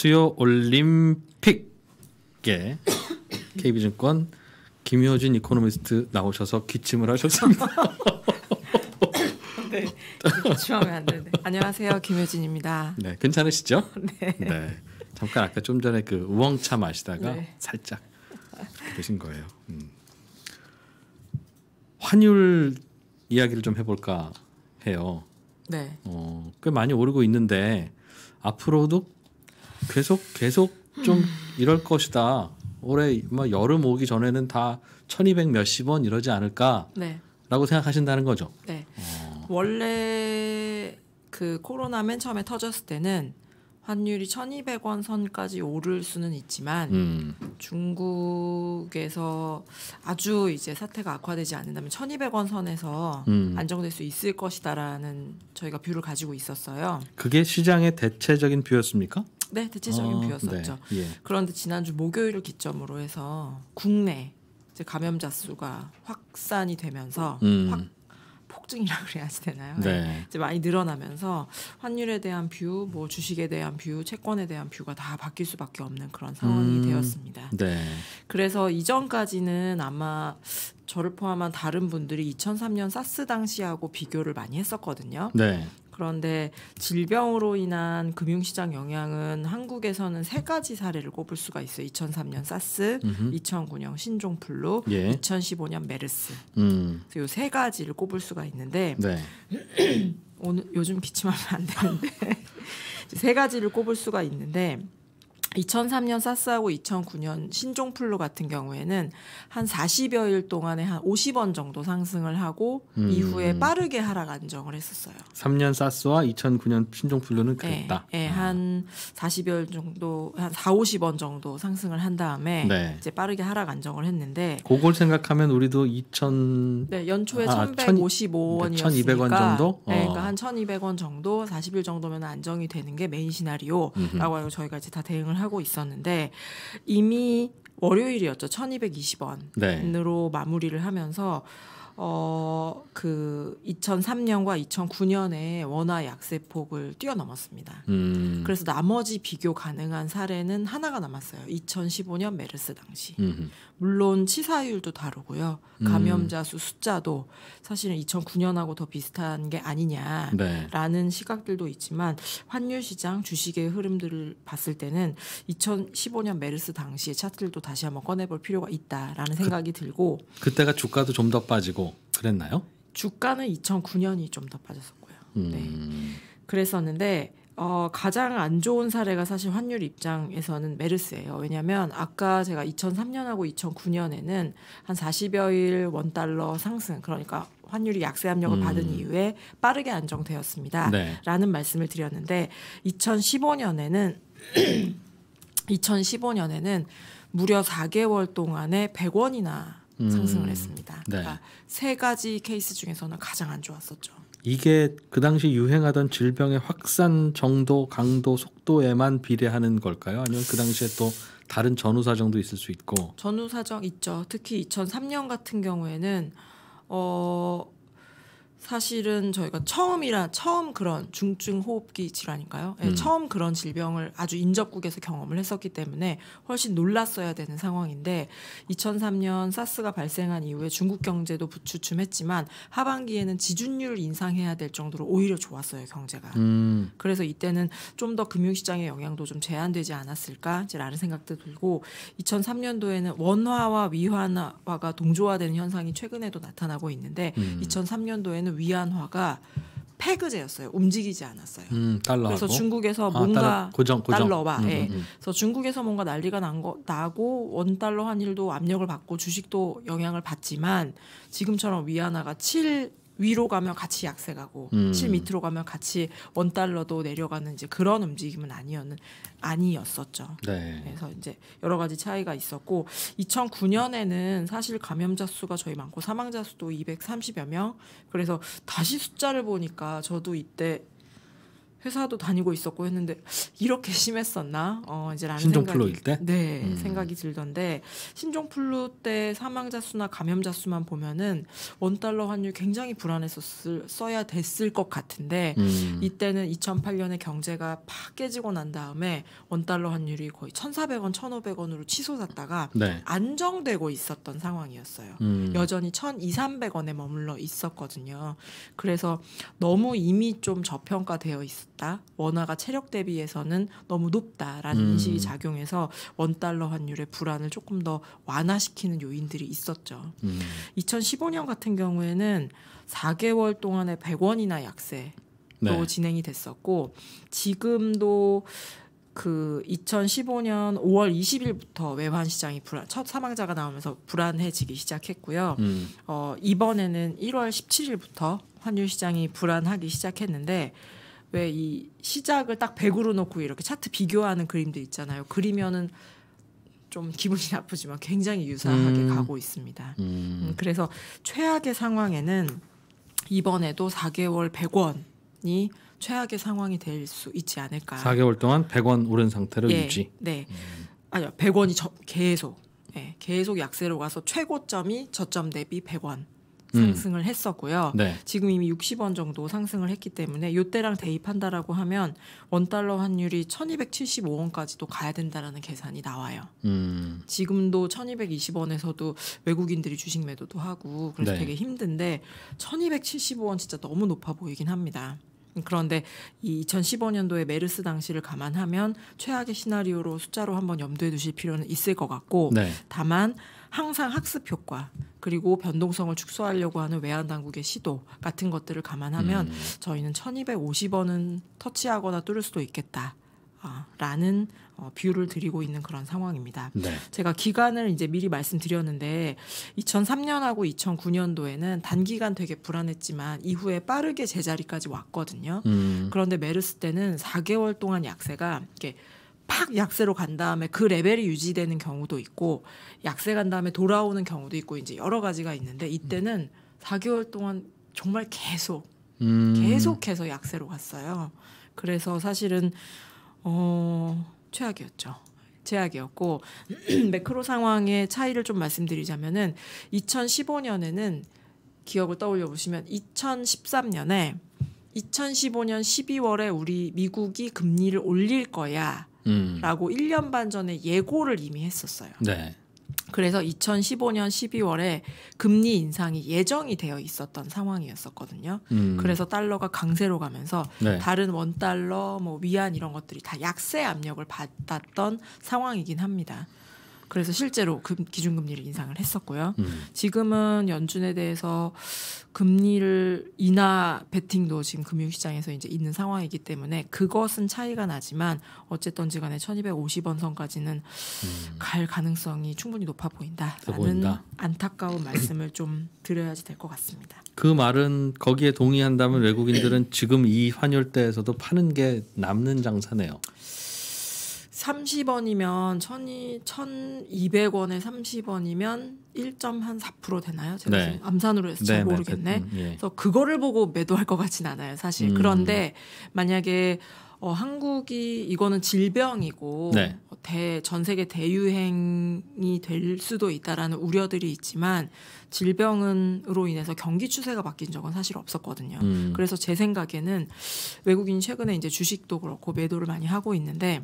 수요 올림픽에 KB증권 김효진 이코노미스트 나오셔서 기침을 하셨습니다. 네, 기침하면 안 되는데. 안녕하세요, 김효진입니다. 네, 괜찮으시죠? 네. 네. 잠깐 아까 좀 전에 그 우엉차 마시다가 네. 살짝 그신 거예요. 음. 환율 이야기를 좀 해볼까 해요. 네. 어, 꽤 많이 오르고 있는데 앞으로도 계속 계속 좀 이럴 것이다. 올해 뭐 여름 오기 전에는 다 천이백 몇십 원 이러지 않을까라고 네. 생각하신다는 거죠. 네. 어. 원래 그 코로나 맨 처음에 터졌을 때는 환율이 천이백 원 선까지 오를 수는 있지만 음. 중국에서 아주 이제 사태가 악화되지 않는다면 천이백 원 선에서 음. 안정될 수 있을 것이다라는 저희가 뷰를 가지고 있었어요. 그게 시장의 대체적인 뷰였습니까? 네, 대체적인 아, 비였었죠. 네, 예. 그런데 지난주 목요일을 기점으로 해서 국내 이제 감염자 수가 확산이 되면서 음. 확 폭증이라고 그래야지 되나요? 네. 네. 이제 많이 늘어나면서 환율에 대한 뷰, 뭐 주식에 대한 뷰, 채권에 대한 뷰가 다 바뀔 수밖에 없는 그런 상황이 음. 되었습니다. 네. 그래서 이전까지는 아마 저를 포함한 다른 분들이 2003년 사스 당시하고 비교를 많이 했었거든요. 네. 그런데 질병으로 인한 금융시장 영향은 한국에서는 세 가지 사례를 꼽을 수가 있어요. 2003년 사스, 음흠. 2009년 신종플루, 예. 2015년 메르스. 음. 이세 가지를 꼽을 수가 있는데 네. 오늘 요즘 기침하면 안 되는데 세 가지를 꼽을 수가 있는데 2003년 사스하고 2009년 신종플루 같은 경우에는 한 40여일 동안에 한 50원 정도 상승을 하고 음. 이후에 빠르게 하락 안정을 했었어요. 3년 사스와 2009년 신종플루는 예, 그랬다. 네, 네 아. 한 40여일 정도 한 4, 50원 정도 상승을 한 다음에 네. 이제 빠르게 하락 안정을 했는데 그걸 생각하면 우리도 2000 네, 연초에 아, 1155원이었으니까 아, 그러니까 1200원 정도? 네, 그러니까 한 1200원 정도 40일 정도면 안정이 되는 게 메인 시나리오라고 저희가 이제 다 대응을 하고 있었는데 이미 월요일이었죠. 1220원으로 네. 마무리를 하면서 어, 그 2003년과 2009년에 원화 약세폭을 뛰어넘었습니다. 음. 그래서 나머지 비교 가능한 사례는 하나가 남았어요. 2015년 메르스 당시. 음 물론 치사율도 다르고요. 음. 감염자 수 숫자도 사실은 2009년하고 더 비슷한 게 아니냐라는 네. 시각들도 있지만 환율 시장 주식의 흐름들을 봤을 때는 2015년 메르스 당시의 차트들도 다시 한번 꺼내볼 필요가 있다라는 그 생각이 그, 들고 그때가 주가도 좀 더 빠지고 그랬나요? 주가는 2009년이 좀 더 빠졌었고요. 음. 네. 그랬었는데 어, 가장 안 좋은 사례가 사실 환율 입장에서는 메르스예요. 왜냐하면 아까 제가 2003년하고 2009년에는 한 40여일 원달러 상승, 그러니까 환율이 약세 압력을 음. 받은 이후에 빠르게 안정되었습니다. 네. 라는 말씀을 드렸는데 2015년에는 2015년에는 무려 4개월 동안에 100원이나 음. 상승을 했습니다. 네. 그러니까 네. 세 가지 케이스 중에서는 가장 안 좋았었죠. 이게 그 당시 유행하던 질병의 확산 정도, 강도, 속도에만 비례하는 걸까요? 아니면 그 당시에 또 다른 전후 사정도 있을 수 있고? 전후 사정 있죠. 특히 2003년 같은 경우에는 어 사실은 저희가 처음이라 처음 그런 중증 호흡기 질환인가요? 예, 음. 처음 그런 질병을 아주 인접국에서 경험을 했었기 때문에 훨씬 놀랐어야 되는 상황인데 2003년 사스가 발생한 이후에 중국 경제도 부추춤했지만 하반기에는 지준율 인상해야 될 정도로 오히려 좋았어요 경제가. 음. 그래서 이때는 좀 더 금융시장의 영향도 좀 제한되지 않았을까라는 생각도 들고 2003년도에는 원화와 위환화가 동조화되는 현상이 최근에도 나타나고 있는데 음. 2003년도에는 있는 위안화가 폐그제였어요 움직이지 않았어요. 음, 그래서 중국에서 아, 뭔가 달러, 고정, 고정. 달러와 음, 음 예. 음. 그래서 중국에서 뭔가 난리가 난 거 나고 원 달러 환율도 압력을 받고 주식도 영향을 받지만 지금처럼 위안화가 7 위로 가면 같이 약세가고 음. 7 밑으로 가면 같이 원 달러도 내려가는 이제 그런 움직임은 아니었는 아니었었죠. 네. 그래서 이제 여러 가지 차이가 있었고 2009년에는 사실 감염자 수가 저희 많고 사망자 수도 230여 명. 그래서 다시 숫자를 보니까 저도 이때 회사도 다니고 있었고 했는데 이렇게 심했었나? 어 이제라는 생각이 때? 네 음. 생각이 들던데 신종플루 때 사망자 수나 감염자 수만 보면은 원 달러 환율 굉장히 불안했었을써야 됐을 것 같은데 음. 이때는 2008년에 경제가 팍 깨지고 난 다음에 원 달러 환율이 거의 1,400원, 1,500원으로 치솟았다가 네. 안정되고 있었던 상황이었어요. 음. 여전히 1,200, 300원에 머물러 있었거든요. 그래서 너무 이미 좀 저평가되어 있. 었 낮다. 원화가 체력 대비해서는 너무 높다라는 음. 인식이 작용해서 원 달러 환율의 불안을 조금 더 완화시키는 요인들이 있었죠. 음. 2015년 같은 경우에는 4개월 동안에 100원이나 약세로 네. 진행이 됐었고 지금도 그 2015년 5월 20일부터 외환 시장이 불안 첫 사망자가 나오면서 불안해지기 시작했고요. 음. 어 이번에는 1월 17일부터 환율 시장이 불안하기 시작했는데 왜이 시작을 딱 100으로 놓고 이렇게 차트 비교하는 그림도 있잖아요. 그리면은 좀 기분이 나쁘지만 굉장히 유사하게 음. 가고 있습니다. 음. 음, 그래서 최악의 상황에는 이번에도 4개월 100원이 최악의 상황이 될 수 있지 않을까. 4개월 동안 100원 오른 상태를 예, 유지. 네. 음. 아니요. 100원이 저, 계속 예, 계속 약세로 가서 최고점이 저점 대비 100원. 상승을 했었고요. 네. 지금 이미 60원 정도 상승을 했기 때문에 요때랑 대입한다라고 하면 원 달러 환율이 1,275원까지도 가야 된다라는 계산이 나와요. 음. 지금도 1,220원에서도 외국인들이 주식 매도도 하고 그래서 네. 되게 힘든데 1,275원 진짜 너무 높아 보이긴 합니다. 그런데 이 2015년도에 메르스 당시를 감안하면 최악의 시나리오로 숫자로 한번 염두에 두실 필요는 있을 것 같고 네. 다만 항상 학습 효과 그리고 변동성을 축소하려고 하는 외환 당국의 시도 같은 것들을 감안하면 음. 저희는 1250원은 터치하거나 뚫을 수도 있겠다. 라는 어, 비유를 드리고 있는 그런 상황입니다. 네. 제가 기간을 이제 미리 말씀드렸는데 2003년하고 2009년도에는 단기간 되게 불안했지만 이후에 빠르게 제자리까지 왔거든요. 음. 그런데 메르스 때는 4개월 동안 약세가 이렇게 팍 약세로 간 다음에 그 레벨이 유지되는 경우도 있고 약세 간 다음에 돌아오는 경우도 있고 이제 여러 가지가 있는데 이때는 4개월 동안 정말 계속 음. 계속해서 약세로 갔어요. 그래서 사실은 어, 최악이었죠. 제약이었고 매크로 상황의 차이를 좀 말씀드리자면은 2015년에는 기억을 떠올려 보시면 2013년에 2015년 12월에 우리 미국이 금리를 올릴 거야라고 음. 1년 반 전에 예고를 이미 했었어요. 네. 그래서 2015년 12월에 금리 인상이 예정이 되어 있었던 상황이었었거든요. 음. 그래서 달러가 강세로 가면서 네. 다른 원 달러, 뭐 위안 이런 것들이 다 약세 압력을 받았던 상황이긴 합니다. 그래서 실제로 금, 기준금리를 인상을 했었고요. 음. 지금은 연준에 대해서 금리를 인하 베팅도 지금 금융시장에서 이제 있는 상황이기 때문에 그것은 차이가 나지만 어쨌든지 간에 1250원 선까지는 음. 갈 가능성이 충분히 높아 보인다라는 안타까운 말씀을 좀 드려야지 될 것 같습니다. 그 말은 거기에 동의한다면 외국인들은 지금 이 환율대에서도 파는 게 남는 장사네요. 30원이면 천이 1,200원에 30원이면 1.4% 1 되나요? 제가 네. 지금 암산으로 해서 잘 네, 네, 모르겠네. 네. 그래서 그거를 보고 매도할 것 같진 않아요, 사실. 음. 그런데 네. 만약에 어, 한국이 이거는 질병이고 네. 대, 전 세계 대유행이 될 수도 있다라는 우려들이 있지만 질병으로 인해서 경기 추세가 바뀐 적은 사실 없었거든요. 음. 그래서 제 생각에는 외국인이 최근에 이제 주식도 그렇고 매도를 많이 하고 있는데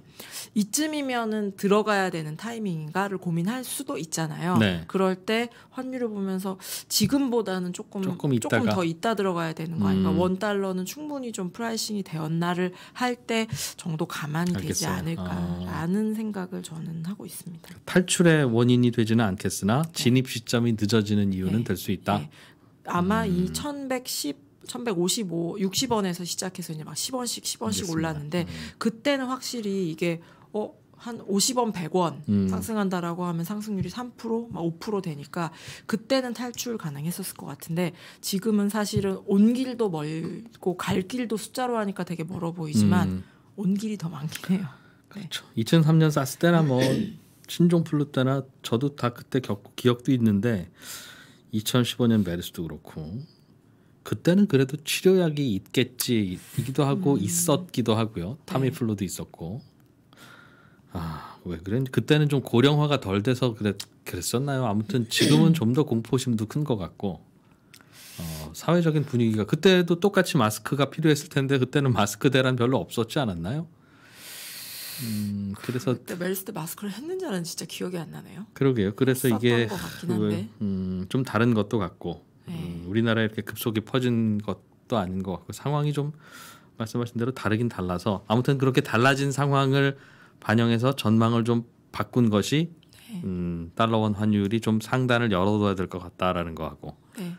이쯤이면은 들어가야 되는 타이밍인가를 고민할 수도 있잖아요. 네. 그럴 때 환율을 보면서 지금보다는 조금 조금, 조금 더 있다 들어가야 되는 거 아닌가? 음. 원 달러는 충분히 좀 프라이싱이 되었나를 할 때 정도 가만히 알겠어요. 되지 않을까라는 아. 생각을 저는 하고 있습니다. 탈출의 원인이 되지는 않겠으나 네. 진입 시점이 늦어지는 이유는 예. 될수 있다. 예. 아마 음. 이 1110, 1155, 60원에서 시작해서 이제 막 10원씩, 10원씩 올랐는데 음. 그때는 확실히 이게 어, 한 50원, 100원 음. 상승한다라고 하면 상승률이 3%, 막5% 되니까 그때는 탈출 가능했었을 것 같은데 지금은 사실은 온 길도 멀고 갈 길도 숫자로 하니까 되게 멀어 보이지만 음. 온 길이 더 많긴 해요. 네. 그렇죠. 네. 2003년 쌌을 때나 뭐 신종 플루 때나 저도 다 그때 겪고 기억도 있는데 2015년 메르스도 그렇고 그때는 그래도 치료약이 있겠지이기도 하고 음. 있었기도 하고요. 타미플루도 네. 있었고 아왜 그지 그때는 좀 고령화가 덜 돼서 그랬, 그랬었나요? 아무튼 지금은 좀 더 공포심도 큰 것 같고 어, 사회적인 분위기가 그때도 똑같이 마스크가 필요했을 텐데 그때는 마스크 대란 별로 없었지 않았나요? 음, 그래서 그때 멜스 때 마스크를 했는지 는 진짜 기억이 안 나네요. 그러게요. 그래서 이게 음, 좀 다른 것도 같고 음, 네. 우리나라 이렇게 급속히 퍼진 것도 아닌 것 같고 상황이 좀 말씀하신 대로 다르긴 달라서 아무튼 그렇게 달라진 상황을 반영해서 전망을 좀 바꾼 것이 네. 음, 달러원 환율이 좀 상단을 열어둬야 될 것 같다라는 거 하고 네.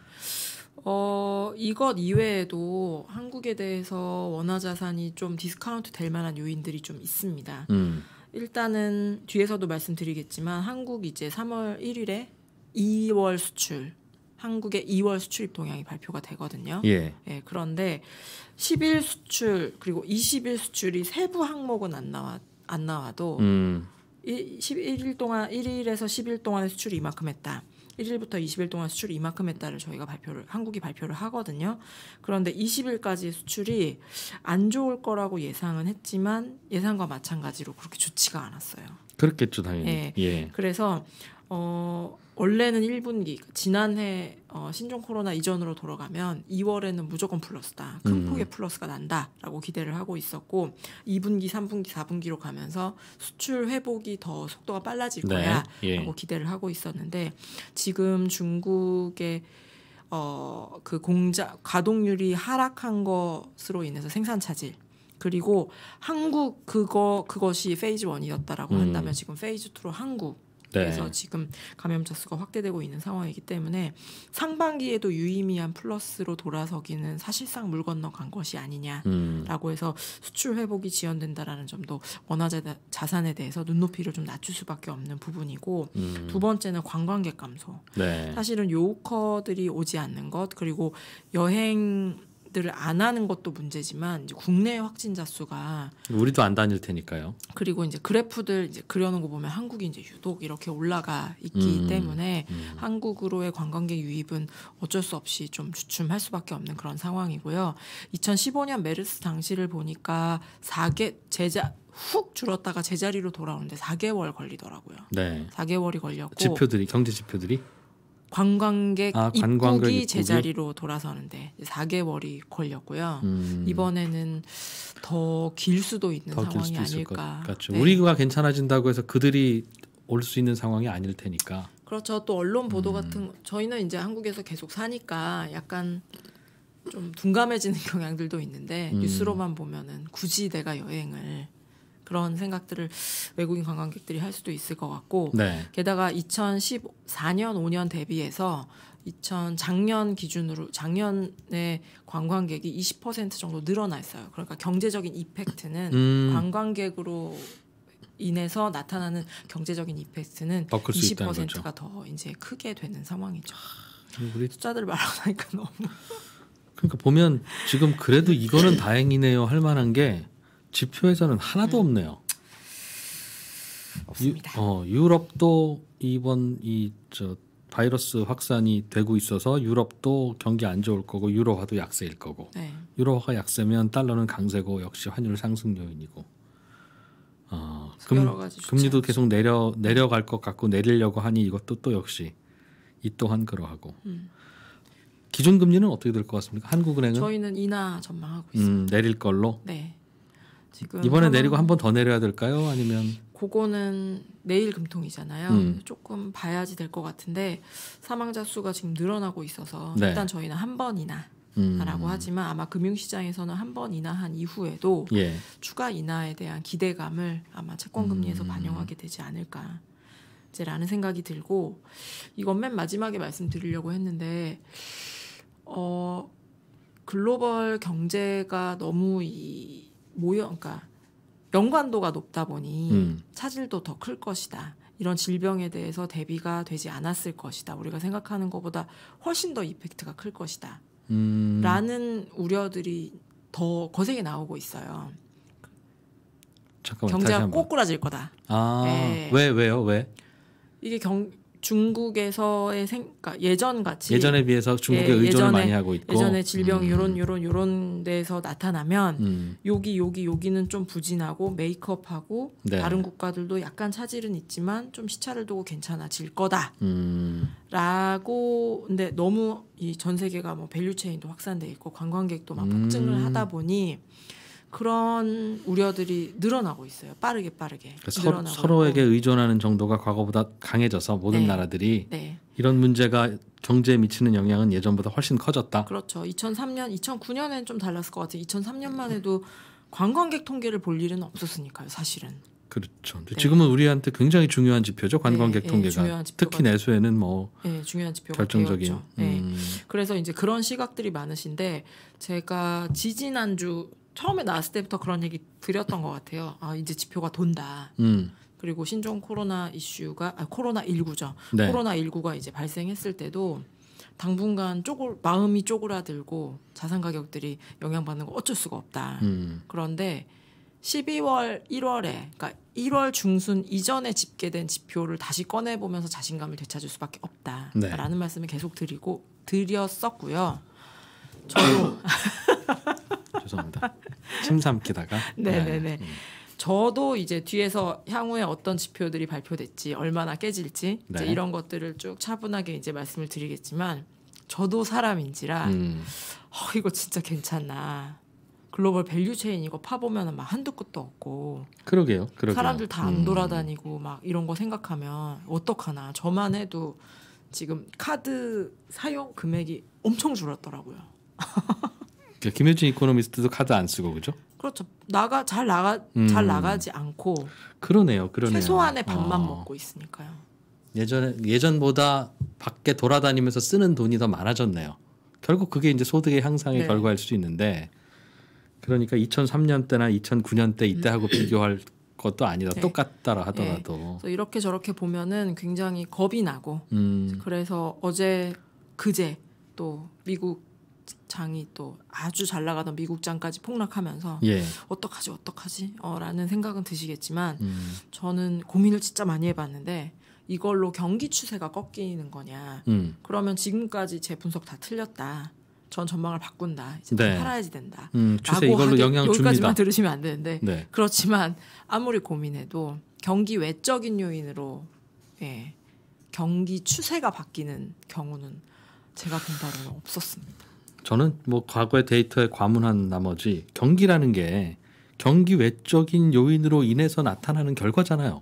어, 이것 이외에도 한국에 대해서 원화 자산이 좀 디스카운트 될 만한 요인들이 좀 있습니다. 음. 일단은 뒤에서도 말씀드리겠지만 한국 이제 3월 1일에 2월 수출 한국의 2월 수출입 동향이 발표가 되거든요. 예. 예. 그런데 10일 수출 그리고 20일 수출이 세부 항목은 안 나와 안 나와도 음. 11일 동안 1일에서 10일 동안의 수출이 이만큼 했다. 1일부터 20일 동안 수출 이만큼 했다를 저희가 발표를 한국이 발표를 하거든요. 그런데 20일까지 수출이 안 좋을 거라고 예상은 했지만 예상과 마찬가지로 그렇게 좋지가 않았어요. 그렇겠죠 당연히. 예. 예. 그래서 어 원래는 1분기 그러니까 지난해 어, 신종 코로나 이전으로 돌아가면 2월에는 무조건 플러스다. 큰 음. 폭의 플러스가 난다라고 기대를 하고 있었고 2분기, 3분기, 4분기로 가면서 수출 회복이 더 속도가 빨라질 네. 거야라고 예. 기대를 하고 있었는데 지금 중국의 어, 그 공장 가동률이 하락한 것으로 인해서 생산 차질 그리고 한국 그거 그것이 페이즈 원이었다라고 음. 한다면 지금 페이즈 투로 한국 네. 그래서 지금 감염자 수가 확대되고 있는 상황이기 때문에 상반기에도 유의미한 플러스로 돌아서기는 사실상 물 건너간 것이 아니냐라고 음. 해서 수출 회복이 지연된다라는 점도 원화자 자산에 대해서 눈높이를 좀 낮출 수밖에 없는 부분이고 음. 두 번째는 관광객 감소. 네. 사실은 요커들이 오지 않는 것 그리고 여행 접들을 안 하는 것도 문제지만 이제 국내 확진자 수가 우리도 안 다닐 테니까요. 그리고 이제 그래프들 이제 그려놓은 거 보면 한국이 이제 유독 이렇게 올라가 있기 음, 때문에 음. 한국으로의 관광객 유입은 어쩔 수 없이 좀 주춤할 수밖에 없는 그런 상황이고요. 2015년 메르스 당시를 보니까 4개 제자 훅 줄었다가 제자리로 돌아오는데 4개월 걸리더라고요. 네. 4개월이 걸렸고 지표들이 경제 지표들이 관광객 아, 입국이 제자리로 돌아서는데 4개월이 걸렸고요. 음. 이번에는 더 길 수도 있는 더 상황이 수도 아닐까. 같죠. 네. 우리가 괜찮아진다고 해서 그들이 올 수 있는 상황이 아닐 테니까. 그렇죠. 또 언론 보도 음. 같은 저희는 이제 한국에서 계속 사니까 약간 좀 둔감해지는 경향들도 있는데 음. 뉴스로만 보면은 굳이 내가 여행을 그런 생각들을 외국인 관광객들이 할 수도 있을 것 같고 네. 게다가 2014년 5년 대비해서 2000 작년 기준으로 작년에 관광객이 20% 정도 늘어나 있어요. 그러니까 경제적인 이펙트는 음. 관광객으로 인해서 나타나는 경제적인 이펙트는 20%가 더 이제 크게 되는 상황이죠. 우리 투자들 말하니까 너무 그러니까 보면 지금 그래도 이거는 다행이네요 할 만한 게 지표에서는 하나도 음. 없네요. 없습니다. 유, 어, 유럽도 이번 이저 바이러스 확산이 되고 있어서 유럽도 경기 안 좋을 거고 유로화도 약세일 거고 네. 유로화가 약세면 달러는 강세고 역시 환율 상승 요인이고 어, 금, 금리도 계속 내려 내려갈 것 같고 내리려고 하니 이것도 또 역시 이 또한 그러하고 음. 기준 금리는 어떻게 될 것 같습니까? 한국은행은 저희는 인하 전망하고 음, 있습니다. 음, 내릴 걸로. 네. 지금 이번에 내리고 한 번 더 내려야 될까요? 아니면 그거는 내일 금통이잖아요. 음. 조금 봐야지 될 것 같은데 사망자 수가 지금 늘어나고 있어서 네. 일단 저희는 한 번이나 라고 음. 하지만 아마 금융시장에서는 한번 인하한 이후에도 예. 추가 인하에 대한 기대감을 아마 채권금리에서 음. 반영하게 되지 않을까 라는 생각이 들고 이건 맨 마지막에 말씀드리려고 했는데 어 글로벌 경제가 너무 이 모여 그러니까 연관도가 높다 보니 음. 차질도 더 클 것이다. 이런 질병에 대해서 대비가 되지 않았을 것이다. 우리가 생각하는 것보다 훨씬 더 이펙트가 클 것이다. 음. 라는 우려들이 더 거세게 나오고 있어요. 잠깐만, 경제가 꼬꾸라질 거다. 아, 네. 왜 왜요? 왜? 이게 경 중국에서의 생, 그러니까 예전 같이 예전에 비해서 중국에 예, 의존을 예전에, 많이 하고 있고 예전에 질병 음. 요런 요런 요런 데서 나타나면 음. 여기 여기 여기는 좀 부진하고 메이크업하고 네. 다른 국가들도 약간 차질은 있지만 좀 시차를 두고 괜찮아질 거다. 음. 라고 근데 너무 이 전 세계가 뭐 밸류 체인도 확산돼 있고 관광객도 막 폭증을 음. 하다 보니 그런 우려들이 늘어나고 있어요. 빠르게 빠르게. 그러니까 서, 로에게 의존하는 정도가 과거보다 강해져서 모든 네. 나라들이 네. 이런 문제가 경제에 미치는 영향은 예전보다 훨씬 커졌다. 그렇죠. 2003년, 2009년엔 좀 달랐을 것 같아요. 2003년만 해도 관광객 통계를 볼 일은 없었으니까요, 사실은. 그렇죠. 네. 지금은 우리한테 굉장히 중요한 지표죠. 관광객 네, 예, 통계가 네, 특히 내수에는 뭐 예, 중요한 지표가 결정적인. 네. 음. 그래서 이제 그런 시각들이 많으신데 제가 지지난주 처음에 나왔을 때부터 그런 얘기 드렸던 것 같아요. 아 이제 지표가 돈다. 음. 그리고 신종 코로나 이슈가 아, 코로나 19죠. 네. 코로나 19가 이제 발생했을 때도 당분간 쪼글 마음이 쪼그라들고 자산 가격들이 영향받는 거 어쩔 수가 없다. 음. 그런데 12월, 1월에, 그러니까 1월 중순 이전에 집계된 지표를 다시 꺼내 보면서 자신감을 되찾을 수밖에 없다라는 네. 말씀을 계속 드리고 드렸었고요. 저도 죄송합니다. 침삼키다가. 네네네. 네. 네, 네. 네. 음. 저도 이제 뒤에서 향후에 어떤 지표들이 발표됐지 얼마나 깨질지 네. 이런 것들을 쭉 차분하게 이제 말씀을 드리겠지만 저도 사람인지라 음. 어, 이거 진짜 괜찮나 글로벌 밸류 체인 이거 파보면 막 한두 끝도 없고 그러게요, 그러게요. 사람들 다안 음. 돌아다니고 막 이런 거 생각하면 어떡하나 저만 해도 지금 카드 사용 금액이 엄청 줄었더라고요. 그러니까 김효진 이코노미스트도 카드 안 쓰고 그죠? 그렇죠. 나가 잘 나가 음. 잘 나가지 않고 그러네요. 그러네요. 최소한의 밥만 어. 먹고 있으니까요. 예전 예전보다 밖에 돌아다니면서 쓰는 돈이 더 많아졌네요. 결국 그게 이제 소득의 향상의 네. 결과일 수도 있는데 그러니까 2003년 때나 2009년 때 이때하고 음. 비교할 것도 아니다. 네. 똑같다라 네. 하더라도. 네. 그래서 이렇게 저렇게 보면은 굉장히 겁이 나고 음. 그래서 어제 그제 또 미국 장이 또 아주 잘 나가던 미국 장까지 폭락하면서 예. 어떡하지 어떡하지 어, 라는 생각은 드시겠지만 음. 저는 고민을 진짜 많이 해봤는데 이걸로 경기 추세가 꺾이는 거냐 음. 그러면 지금까지 제 분석 다 틀렸다 전 전망을 바꾼다 이제 네. 팔아야지 된다 음, 추세 이걸로 영향 여기까지만 줍니다. 들으시면 안 되는데 네. 그렇지만 아무리 고민해도 경기 외적인 요인으로 예, 경기 추세가 바뀌는 경우는 제가 본 바로는 없었습니다. 저는 뭐 과거의 데이터에 과문한 나머지 경기라는 게 경기 외적인 요인으로 인해서 나타나는 결과잖아요.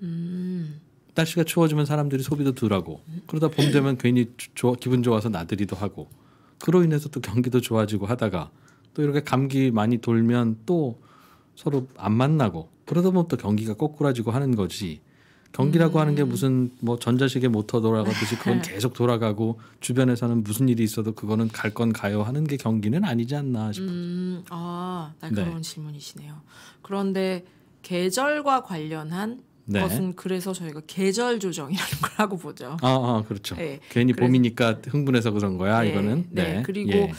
음. 날씨가 추워지면 사람들이 소비도 덜하고 그러다 봄 되면 괜히 좋 기분 좋아서 나들이도 하고 그로 인해서 또 경기도 좋아지고 하다가 또 이렇게 감기 많이 돌면 또 서로 안 만나고 그러다 보면 또 경기가 꼬꾸라지고 하는 거지 경기라고 음. 하는 게 음. 무슨 뭐 전자식의 모터 돌아가듯이 그건 계속 돌아가고 주변에서는 무슨 일이 있어도 그거는 갈 건 가요 하는 게 경기는 아니지 않나 싶어요. 음, 아, 날카로운 네. 질문이시네요. 그런데 계절과 관련한 네. 것은 그래서 저희가 계절 조정이라는 걸 하고 보죠. 아, 아 그렇죠. 네. 괜히 봄이니까 흥분해서 그런 거야 예, 네. 이거는. 네. 그리고 예.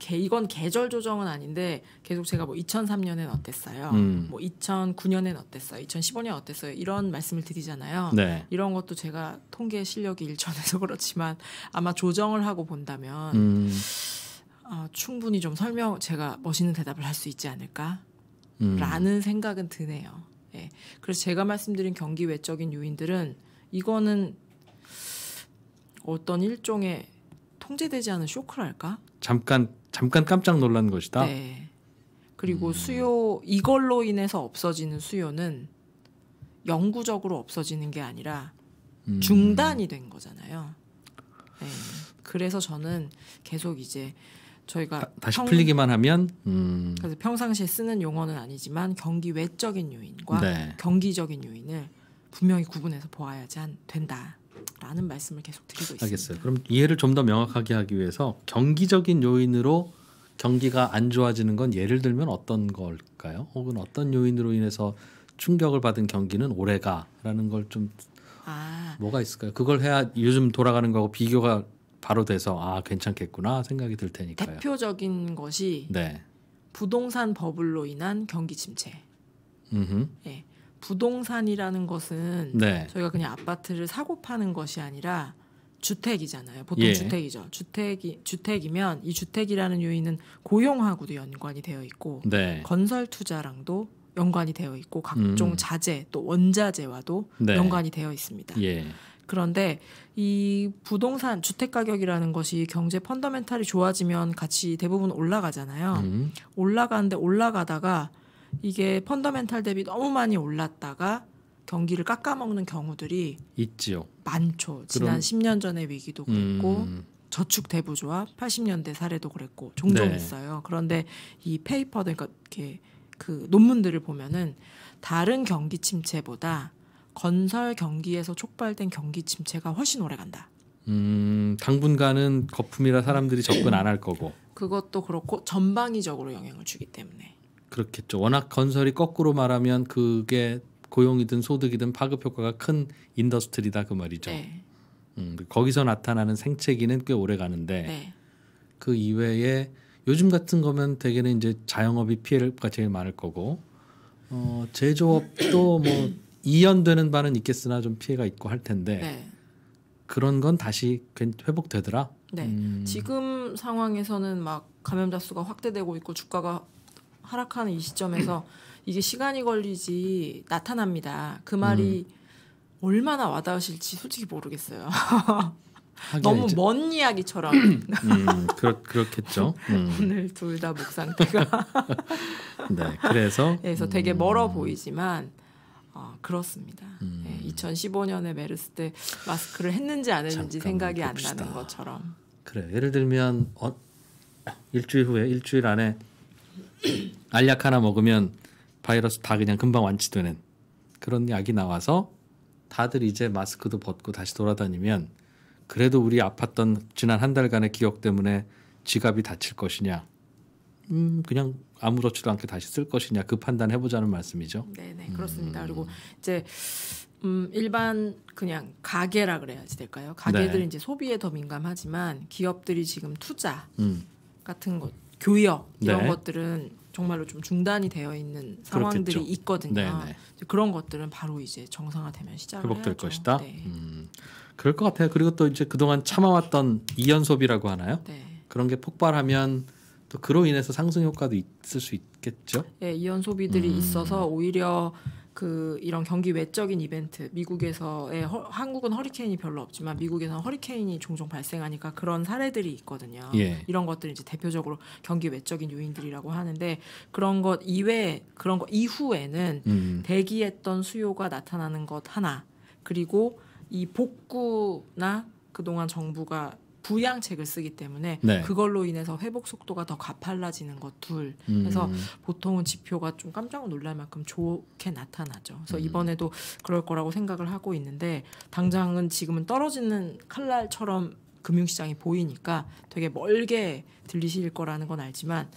개, 이건 계절 조정은 아닌데 계속 제가 뭐 2003년엔 어땠어요, 음. 뭐 2009년엔 어땠어요, 2015년 어땠어요 이런 말씀을 드리잖아요. 네. 이런 것도 제가 통계 실력이 일천해서 그렇지만 아마 조정을 하고 본다면 음. 어, 충분히 좀 설명 제가 멋있는 대답을 할 수 있지 않을까라는 음. 생각은 드네요. 예. 그래서 제가 말씀드린 경기 외적인 요인들은 이거는 어떤 일종의 통제되지 않은 쇼크랄까? 잠깐 잠깐 깜짝 놀란 것이다. 네. 그리고 음. 수요 이걸로 인해서 없어지는 수요는 영구적으로 없어지는 게 아니라 음. 중단이 된 거잖아요. 네. 그래서 저는 계속 이제 저희가 다, 시 평, 풀리기만 하면 음. 그래서 평상시에 쓰는 용어는 아니지만 경기 외적인 요인과 네. 경기적인 요인을 분명히 구분해서 보아야지 한, 된다. 라는 말씀을 계속 드리고 있습니다. 알겠어요. 그럼 이해를 좀 더 명확하게 하기 위해서 경기적인 요인으로 경기가 안 좋아지는 건 예를 들면 어떤 걸까요? 혹은 어떤 요인으로 인해서 충격을 받은 경기는 올해가라는 걸좀 아. 뭐가 있을까요? 그걸 해야 요즘 돌아가는 거하고 비교가 바로 돼서 아 괜찮겠구나 생각이 들 테니까요. 대표적인 것이 네. 부동산 버블로 인한 경기 침체. 음흠. 네. 부동산이라는 것은 네. 저희가 그냥 아파트를 사고 파는 것이 아니라 주택이잖아요. 보통 예. 주택이죠. 주택이 주택이면 이 주택이라는 요인은 고용하고도 연관이 되어 있고 네. 건설 투자랑도 연관이 되어 있고 각종 음. 자재 또 원자재와도 네. 연관이 되어 있습니다. 예. 그런데 이 부동산 주택 가격이라는 것이 경제 펀더멘탈이 좋아지면 같이 대부분 올라가잖아요. 음. 올라가는데 올라가다가 이게 펀더멘탈 대비 너무 많이 올랐다가 경기를 깎아먹는 경우들이 있지요. 많죠. 지난 그럼... 10년 전의 위기도 그랬고 음... 저축 대부조합 80년대 사례도 그랬고 종종 네. 있어요. 그런데 이 페이퍼 그러니까 그 논문들을 보면은 다른 경기 침체보다 건설 경기에서 촉발된 경기 침체가 훨씬 오래 간다. 음, 당분간은 거품이라 사람들이 접근 안 할 거고. 그것도 그렇고 전방위적으로 영향을 주기 때문에. 그렇겠죠. 워낙 건설이 거꾸로 말하면 그게 고용이든 소득이든 파급 효과가 큰 인더스트리다 그 말이죠. 네. 음, 그 거기서 나타나는 생채기는 꽤 오래 가는데 네. 그 이외에 요즘 같은 거면 대개는 이제 자영업이 피해가 제일 많을 거고 어, 제조업도 뭐 이연되는 바는 있겠으나 좀 피해가 있고 할 텐데 네. 그런 건 다시 회복되더라. 네, 음. 지금 상황에서는 막 감염자 수가 확대되고 있고 주가가 하락하는 이 시점에서 이게 시간이 걸리지 나타납니다. 그 말이 음. 얼마나 와닿으실지 솔직히 모르겠어요. 너무 이제... 먼 이야기처럼. 음, 그렇 그렇겠죠. 음. 오늘 둘 다 목 상태가. 네, 그래서. 그래서 되게 음. 멀어 보이지만 어, 그렇습니다. 음... 네, 2015년에 메르스 때 마스크를 했는지 안 했는지 생각이 봅시다. 안 나는 것처럼. 그래, 예를 들면 어, 일주일 후에 일주일 안에 알약 하나 먹으면 바이러스 다 그냥 금방 완치되는 그런 약이 나와서 다들 이제 마스크도 벗고 다시 돌아다니면 그래도 우리 아팠던 지난 한 달간의 기억 때문에 지갑이 다칠 것이냐 음, 그냥 아무렇지도 않게 다시 쓸 것이냐 그 판단 해보자는 말씀이죠. 네, 네 그렇습니다. 음. 그리고 이제 음, 일반 그냥 가게라 그래야지 될까요? 가게들은 네. 이제 소비에 더 민감하지만 기업들이 지금 투자 음. 같은 것 교역 이런 네. 것들은 정말로 좀 중단이 되어 있는 상황들이 그렇겠죠. 있거든요. 네네. 네. 그런 것들은 바로 이제 정상화되면 시작 회복될 해야죠. 것이다. 네. 음, 그럴 것 같아요. 그리고 또 이제 그동안 참아왔던 이연소비라고 하나요? 네. 그런 게 폭발하면 또 그로 인해서 상승 효과도 있을 수 있겠죠. 네, 예, 이연 소비들이 음. 있어서 오히려 그 이런 경기 외적인 이벤트 미국에서의 허, 한국은 허리케인이 별로 없지만 미국에서는 허리케인이 종종 발생하니까 그런 사례들이 있거든요. 예. 이런 것들이 이제 대표적으로 경기 외적인 요인들이라고 하는데 그런 것 이외 에 그런 것 이후에는 음. 대기했던 수요가 나타나는 것 하나 그리고 이 복구나 그동안 정부가 부양책을 쓰기 때문에 네. 그걸로 인해서 회복 속도가 더 가팔라지는 것 둘. 음. 그래서 보통은 지표가 좀 깜짝 놀랄 만큼 좋게 나타나죠. 그래서 음. 이번에도 그럴 거라고 생각을 하고 있는데 당장은 지금은 떨어지는 칼날처럼 금융시장이 보이니까 되게 멀게 들리실 거라는 건 알지만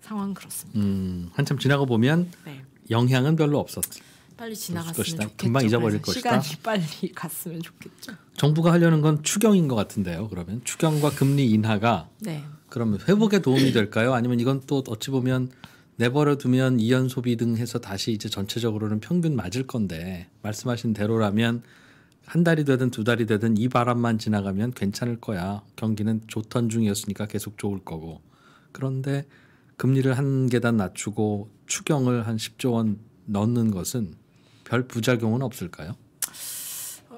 상황 그렇습니다. 음, 한참 지나고 보면 네. 영향은 별로 없었죠. 빨리 지나갔으면 것이다. 좋겠죠. 금방 잊어버릴 것이다. 시간이 빨리 갔으면 좋겠죠. 정부가 하려는 건 추경인 것 같은데요. 그러면 추경과 금리 인하가 네. 그러면 회복에 도움이 될까요? 아니면 이건 또 어찌 보면 내버려 두면 이연 소비 등 해서 다시 이제 전체적으로는 평균 맞을 건데 말씀하신 대로라면 한 달이 되든 두 달이 되든 이 바람만 지나가면 괜찮을 거야. 경기는 좋던 중이었으니까 계속 좋을 거고. 그런데 금리를 한 계단 낮추고 추경을 한 10조 원 넣는 것은 별 부작용은 없을까요?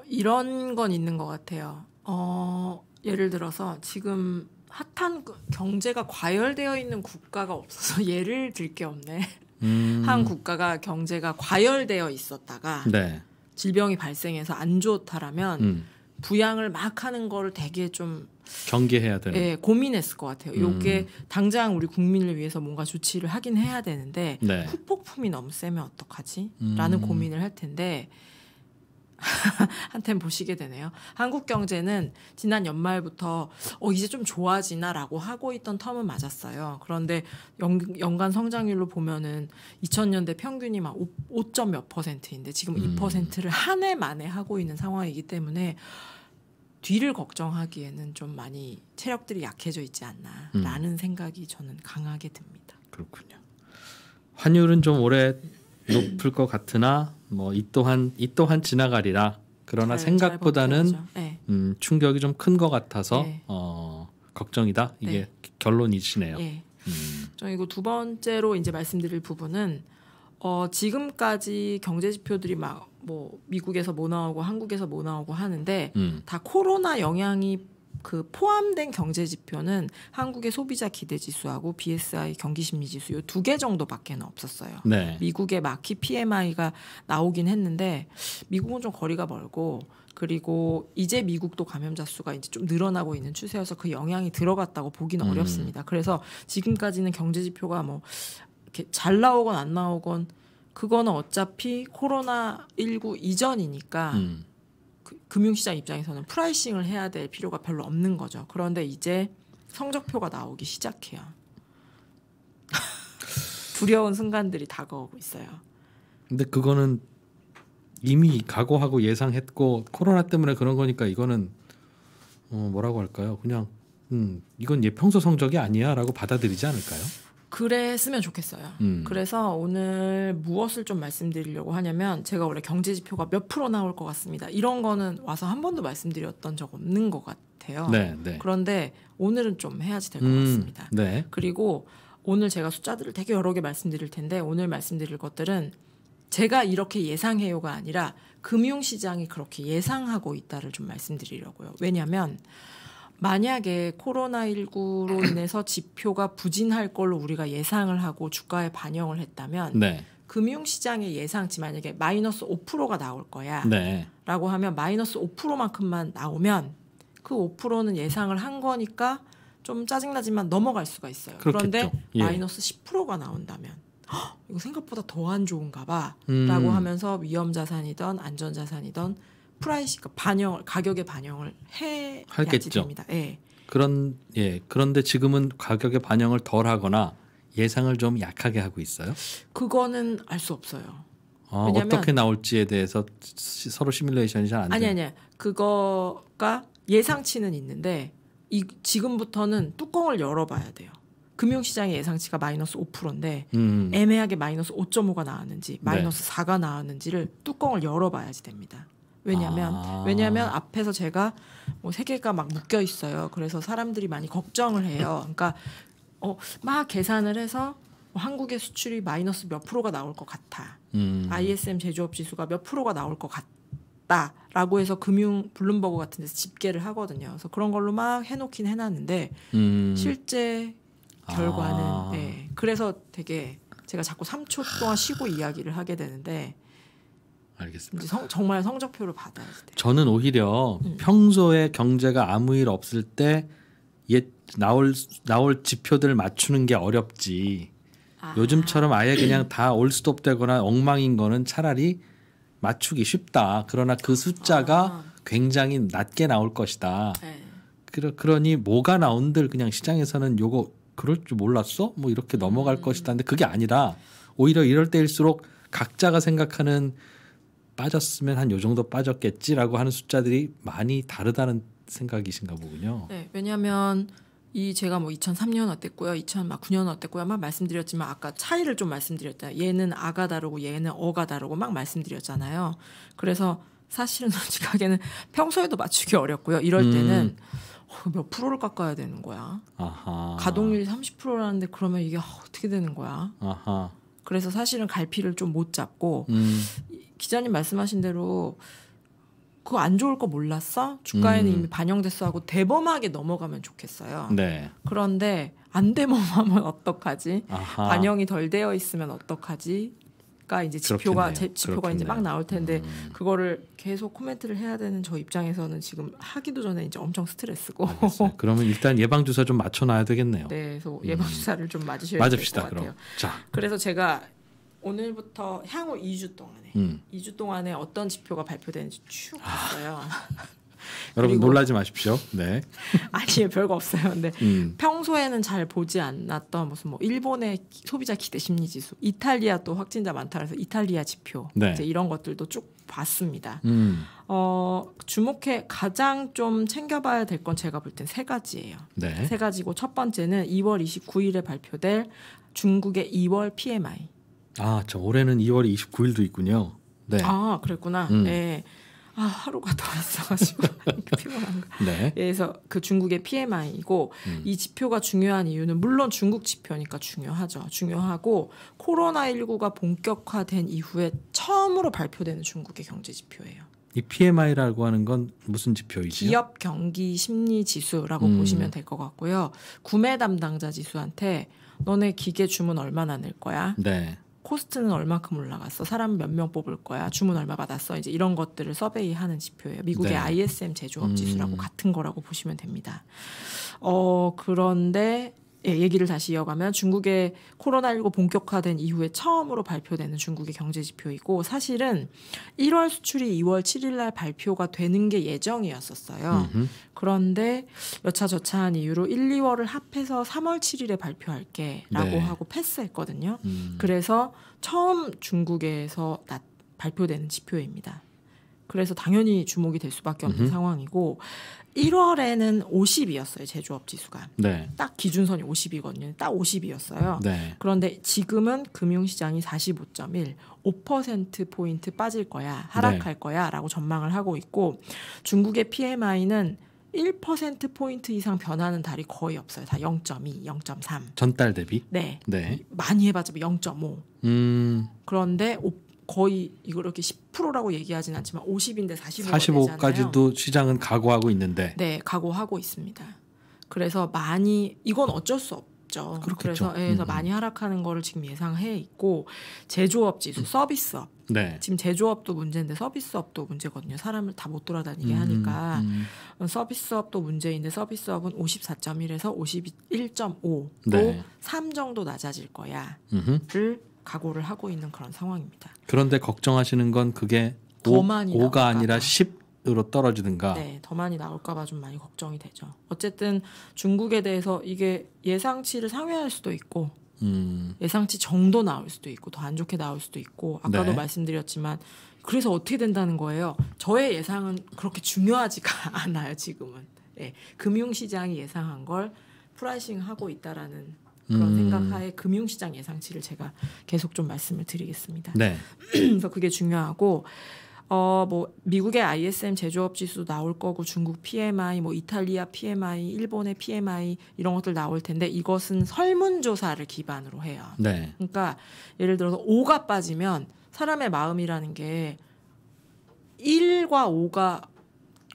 이런 건 있는 것 같아요. 어, 예를 들어서 지금 핫한 경제가 과열되어 있는 국가가 없어서 예를 들 게 없네. 음. 한 국가가 경제가 과열되어 있었다가 네. 질병이 발생해서 안 좋다라면 음. 부양을 막 하는 거를 되게 좀 경계해야 되는. 예, 고민했을 것 같아요. 요게 음. 당장 우리 국민을 위해서 뭔가 조치를 하긴 해야 되는데 네. 후폭풍이 너무 세면 어떡하지? 음. 라는 음. 고민을 할 텐데 한텐 보시게 되네요. 한국 경제는 지난 연말부터 어 이제 좀 좋아지나라고 하고 있던 텀은 맞았어요. 그런데 연, 간 성장률로 보면은 2000년대 평균이 막 5.몇 퍼센트인데 지금 음. 2%를 한 해 만에 하고 있는 상황이기 때문에 뒤를 걱정하기에는 좀 많이 체력들이 약해져 있지 않나라는 음. 생각이 저는 강하게 듭니다. 그렇군요. 환율은 좀 오래 높을 것 같으나 뭐 이 또한 이 또한 지나가리라. 그러나 잘, 생각보다는 잘 네. 음, 충격이 좀 큰 것 같아서 네. 어, 걱정이다. 이게 네. 결론이시네요. 예. 음. 저 이거 두 번째로 이제 말씀드릴 부분은 어, 지금까지 경제 지표들이 막뭐 미국에서 뭐 나오고 한국에서 뭐 나오고 하는데 음. 다 코로나 영향이 그 포함된 경제 지표는 한국의 소비자 기대 지수하고 BSI 경기 심리 지수 요두 개 정도밖에는 없었어요. 네. 미국의 마키 PMI가 나오긴 했는데 미국은 좀 거리가 멀고 그리고 이제 미국도 감염자 수가 이제 좀 늘어나고 있는 추세여서 그 영향이 들어갔다고 보기는 음. 어렵습니다. 그래서 지금까지는 경제 지표가 뭐 잘 나오건 안 나오건 그거는 어차피 코로나 19 이전이니까 음. 그, 금융시장 입장에서는 프라이싱을 해야 될 필요가 별로 없는 거죠. 그런데 이제 성적표가 나오기 시작해요. 두려운 순간들이 다가오고 있어요. 근데 그거는 이미 각오하고 예상했고 코로나 때문에 그런 거니까 이거는 어, 뭐라고 할까요? 그냥 음, 이건 예 평소 성적이 아니야라고 받아들이지 않을까요? 그랬으면 좋겠어요. 음. 그래서 오늘 무엇을 좀 말씀드리려고 하냐면 제가 원래 경제 지표가 몇 프로 나올 것 같습니다. 이런 거는 와서 한 번도 말씀드렸던 적 없는 것 같아요. 네, 네. 그런데 오늘은 좀 해야지 될것 음, 같습니다. 네. 그리고 오늘 제가 숫자들을 되게 여러 개 말씀드릴 텐데 오늘 말씀드릴 것들은 제가 이렇게 예상해요가 아니라 금융시장이 그렇게 예상하고 있다를 좀 말씀드리려고요. 왜냐하면 만약에 코로나19로 인해서 지표가 부진할 걸로 우리가 예상을 하고 주가에 반영을 했다면 네. 금융시장의 예상치 만약에 마이너스 5%가 나올 거야 네. 라고 하면 마이너스 5%만큼만 나오면 그 5%는 예상을 한 거니까 좀 짜증나지만 넘어갈 수가 있어요. 그렇겠죠. 그런데 예. 마이너스 10%가 나온다면 이거 생각보다 더 안 좋은가 봐라고 음. 하면서 위험 자산이던 안전 자산이던 프라이시 반영 가격에 반영을 해 하겠죠. 됩니다. 예. 그런 예 그런데 지금은 가격에 반영을 덜하거나 예상을 좀 약하게 하고 있어요. 그거는 알 수 없어요. 아, 어떻게 나올지에 대해서 시, 서로 시뮬레이션이 잘 안 돼. 아니 아니 그거가 예상치는 있는데 이 지금부터는 뚜껑을 열어봐야 돼요. 금융시장의 예상치가 마이너스 5%인데 음. 애매하게 마이너스 5.5가 나왔는지 마이너스 네. 4가 나왔는지를 뚜껑을 열어봐야지 됩니다. 왜냐하면 아. 왜냐하면 앞에서 제가 뭐 세계가 막 묶여 있어요. 그래서 사람들이 많이 걱정을 해요. 그러니까 어, 막 계산을 해서 뭐 한국의 수출이 마이너스 몇 프로가 나올 것 같아. 음. ISM 제조업 지수가 몇 프로가 나올 것 같다라고 해서 금융 블룸버그 같은 데서 집계를 하거든요. 그래서 그런 걸로 막 해놓긴 해놨는데 음. 실제 결과는 아. 네. 그래서 되게 제가 자꾸 3초 동안 쉬고 이야기를 하게 되는데 알겠습니다. 성, 정말 성적표를 받아야 돼. 저는 오히려 음. 평소에 경제가 아무 일 없을 때 옛 나올 나올 지표들을 맞추는 게 어렵지. 아. 요즘처럼 아예 그냥 다 올스톱 되거나 엉망인 거는 차라리 맞추기 쉽다. 그러나 그 숫자가 아. 굉장히 낮게 나올 것이다. 네. 그러, 그러니 뭐가 나온들 그냥 시장에서는 요거 그럴 줄 몰랐어? 뭐 이렇게 넘어갈 음. 것이다. 근데 그게 아니라 오히려 이럴 때일수록 각자가 생각하는 빠졌으면 한 요 정도 빠졌겠지라고 하는 숫자들이 많이 다르다는 생각이신가 보군요. 네, 왜냐하면 이 제가 뭐 2003년 어땠고요, 2009년 어땠고요, 막 말씀드렸지만 아까 차이를 좀 말씀드렸다. 얘는 아가 다르고 얘는 어가 다르고 막 말씀드렸잖아요. 그래서 사실은 솔직하게는 평소에도 맞추기 어렵고요. 이럴 음. 때는 음. 어, 몇 프로를 깎아야 되는 거야. 아하. 가동률이 30%라는데 그러면 이게 어떻게 되는 거야? 아하. 그래서 사실은 갈피를 좀 못 잡고 음. 기자님 말씀하신 대로 그거 안 좋을 거 몰랐어? 주가에는 음. 이미 반영됐어 하고 대범하게 넘어가면 좋겠어요. 네. 그런데 안 대범하면 어떡하지? 아하. 반영이 덜 되어 있으면 어떡하지? 가 이제 지표가 제, 지표가 그렇겠네요. 이제 막 나올 텐데 음. 그거를 계속 코멘트를 해야 되는 저 입장에서는 지금 하기도 전에 이제 엄청 스트레스고. 알겠어요. 그러면 일단 예방 주사 좀 맞춰 놔야 되겠네요. 네, 그래서 예방 주사를 음. 좀 맞으셔야 될 것 같아요. 자, 그래서 제가 오늘부터 향후 2주 동안에 음. 2주 동안에 어떤 지표가 발표되는지 쭉 아. 봤어요. 여러분 놀라지 마십시오. 네. 아니요 별거 없어요. 근데 음. 평소에는 잘 보지 않았던 무슨 뭐 일본의 소비자 기대 심리 지수, 이탈리아 또 확진자 많다 그래서 이탈리아 지표 네. 이제 이런 것들도 쭉 봤습니다. 음. 어, 주목해 가장 좀 챙겨봐야 될 건 제가 볼땐세 가지예요. 네. 세 가지고 첫 번째는 2월 29일에 발표될 중국의 2월 PMI. 아, 저 올해는 2월 29일도 있군요. 네. 아, 그랬구나. 음. 네. 아, 하루가 더 있어가지고 피곤한가. 네. 예, 그래서 그 중국의 PMI이고 음. 이 지표가 중요한 이유는 물론 중국 지표니까 중요하죠. 중요하고 코로나 19가 본격화된 이후에 처음으로 발표되는 중국의 경제 지표예요. 이 PMI라고 하는 건 무슨 지표이지 기업 경기 심리 지수라고 음. 보시면 될 것 같고요. 구매 담당자 지수한테 너네 기계 주문 얼마나 낼 거야? 네. 코스트는 얼마큼 올라갔어, 사람 몇 명 뽑을 거야, 주문 얼마 받았어, 이제 이런 것들을 서베이하는 지표예요. 미국의 네. ISM 제조업 지수라고 음. 같은 거라고 보시면 됩니다. 어 그런데 예, 얘기를 다시 이어가면 중국의 코로나19 본격화된 이후에 처음으로 발표되는 중국의 경제 지표이고 사실은 1월 수출이 2월 7일 날 발표가 되는 게 예정이었었어요. 음흠. 그런데 여차저차한 이유로 1, 2월을 합해서 3월 7일에 발표할게라고 네. 하고 패스했거든요. 음. 그래서 처음 중국에서 나, 발표되는 지표입니다. 그래서 당연히 주목이 될 수밖에 없는 음흠. 상황이고 1월에는 50이었어요 제조업 지수가. 네. 딱 기준선이 50이거든요. 딱 50이었어요. 네. 그런데 지금은 금융시장이 45.1, 5% 포인트 빠질 거야, 하락할 네. 거야라고 전망을 하고 있고 중국의 PMI는 1% 포인트 이상 변하는 달이 거의 없어요. 다 0.2, 0.3. 전달 대비? 네. 네. 많이 해봤자 0.5. 음. 그런데 거의 이걸 이렇게 10%라고 얘기하지는 않지만 50인데 45. 45까지도 시장은 각오하고 있는데. 네, 각오하고 있습니다. 그래서 많이 이건 어쩔 수 없죠. 그렇겠죠. 그래서 예, 그래서 음, 음. 많이 하락하는 거를 지금 예상해 있고 제조업 지수, 음. 서비스업. 네. 지금 제조업도 문제인데 서비스업도 문제거든요. 사람을 다 못 돌아다니게 음, 하니까 음. 서비스업도 문제인데 서비스업은 54.1에서 51.5로 네. 3 정도 낮아질 거야를 각오를 하고 있는 그런 상황입니다. 그런데 걱정하시는 건 그게 5, 5가 아니라 10으로 떨어지든가. 네, 더 많이 나올까봐 좀 많이 걱정이 되죠. 어쨌든 중국에 대해서 이게 예상치를 상회할 수도 있고 음. 예상치 정도 나올 수도 있고 더 안 좋게 나올 수도 있고 아까도 네. 말씀드렸지만 그래서 어떻게 된다는 거예요? 저의 예상은 그렇게 중요하지가 않아요 지금은. 네, 금융시장이 예상한 걸 프라이싱 하고 있다라는 그런 음. 생각하에 금융시장 예상치를 제가 계속 좀 말씀을 드리겠습니다. 네. 그래서 그게 중요하고 어, 뭐, 미국의 ISM 제조업 지수 나올 거고, 중국 PMI, 뭐, 이탈리아 PMI, 일본의 PMI, 이런 것들 나올 텐데, 이것은 설문조사를 기반으로 해요. 네. 그러니까, 예를 들어서 5가 빠지면, 사람의 마음이라는 게 1과 5가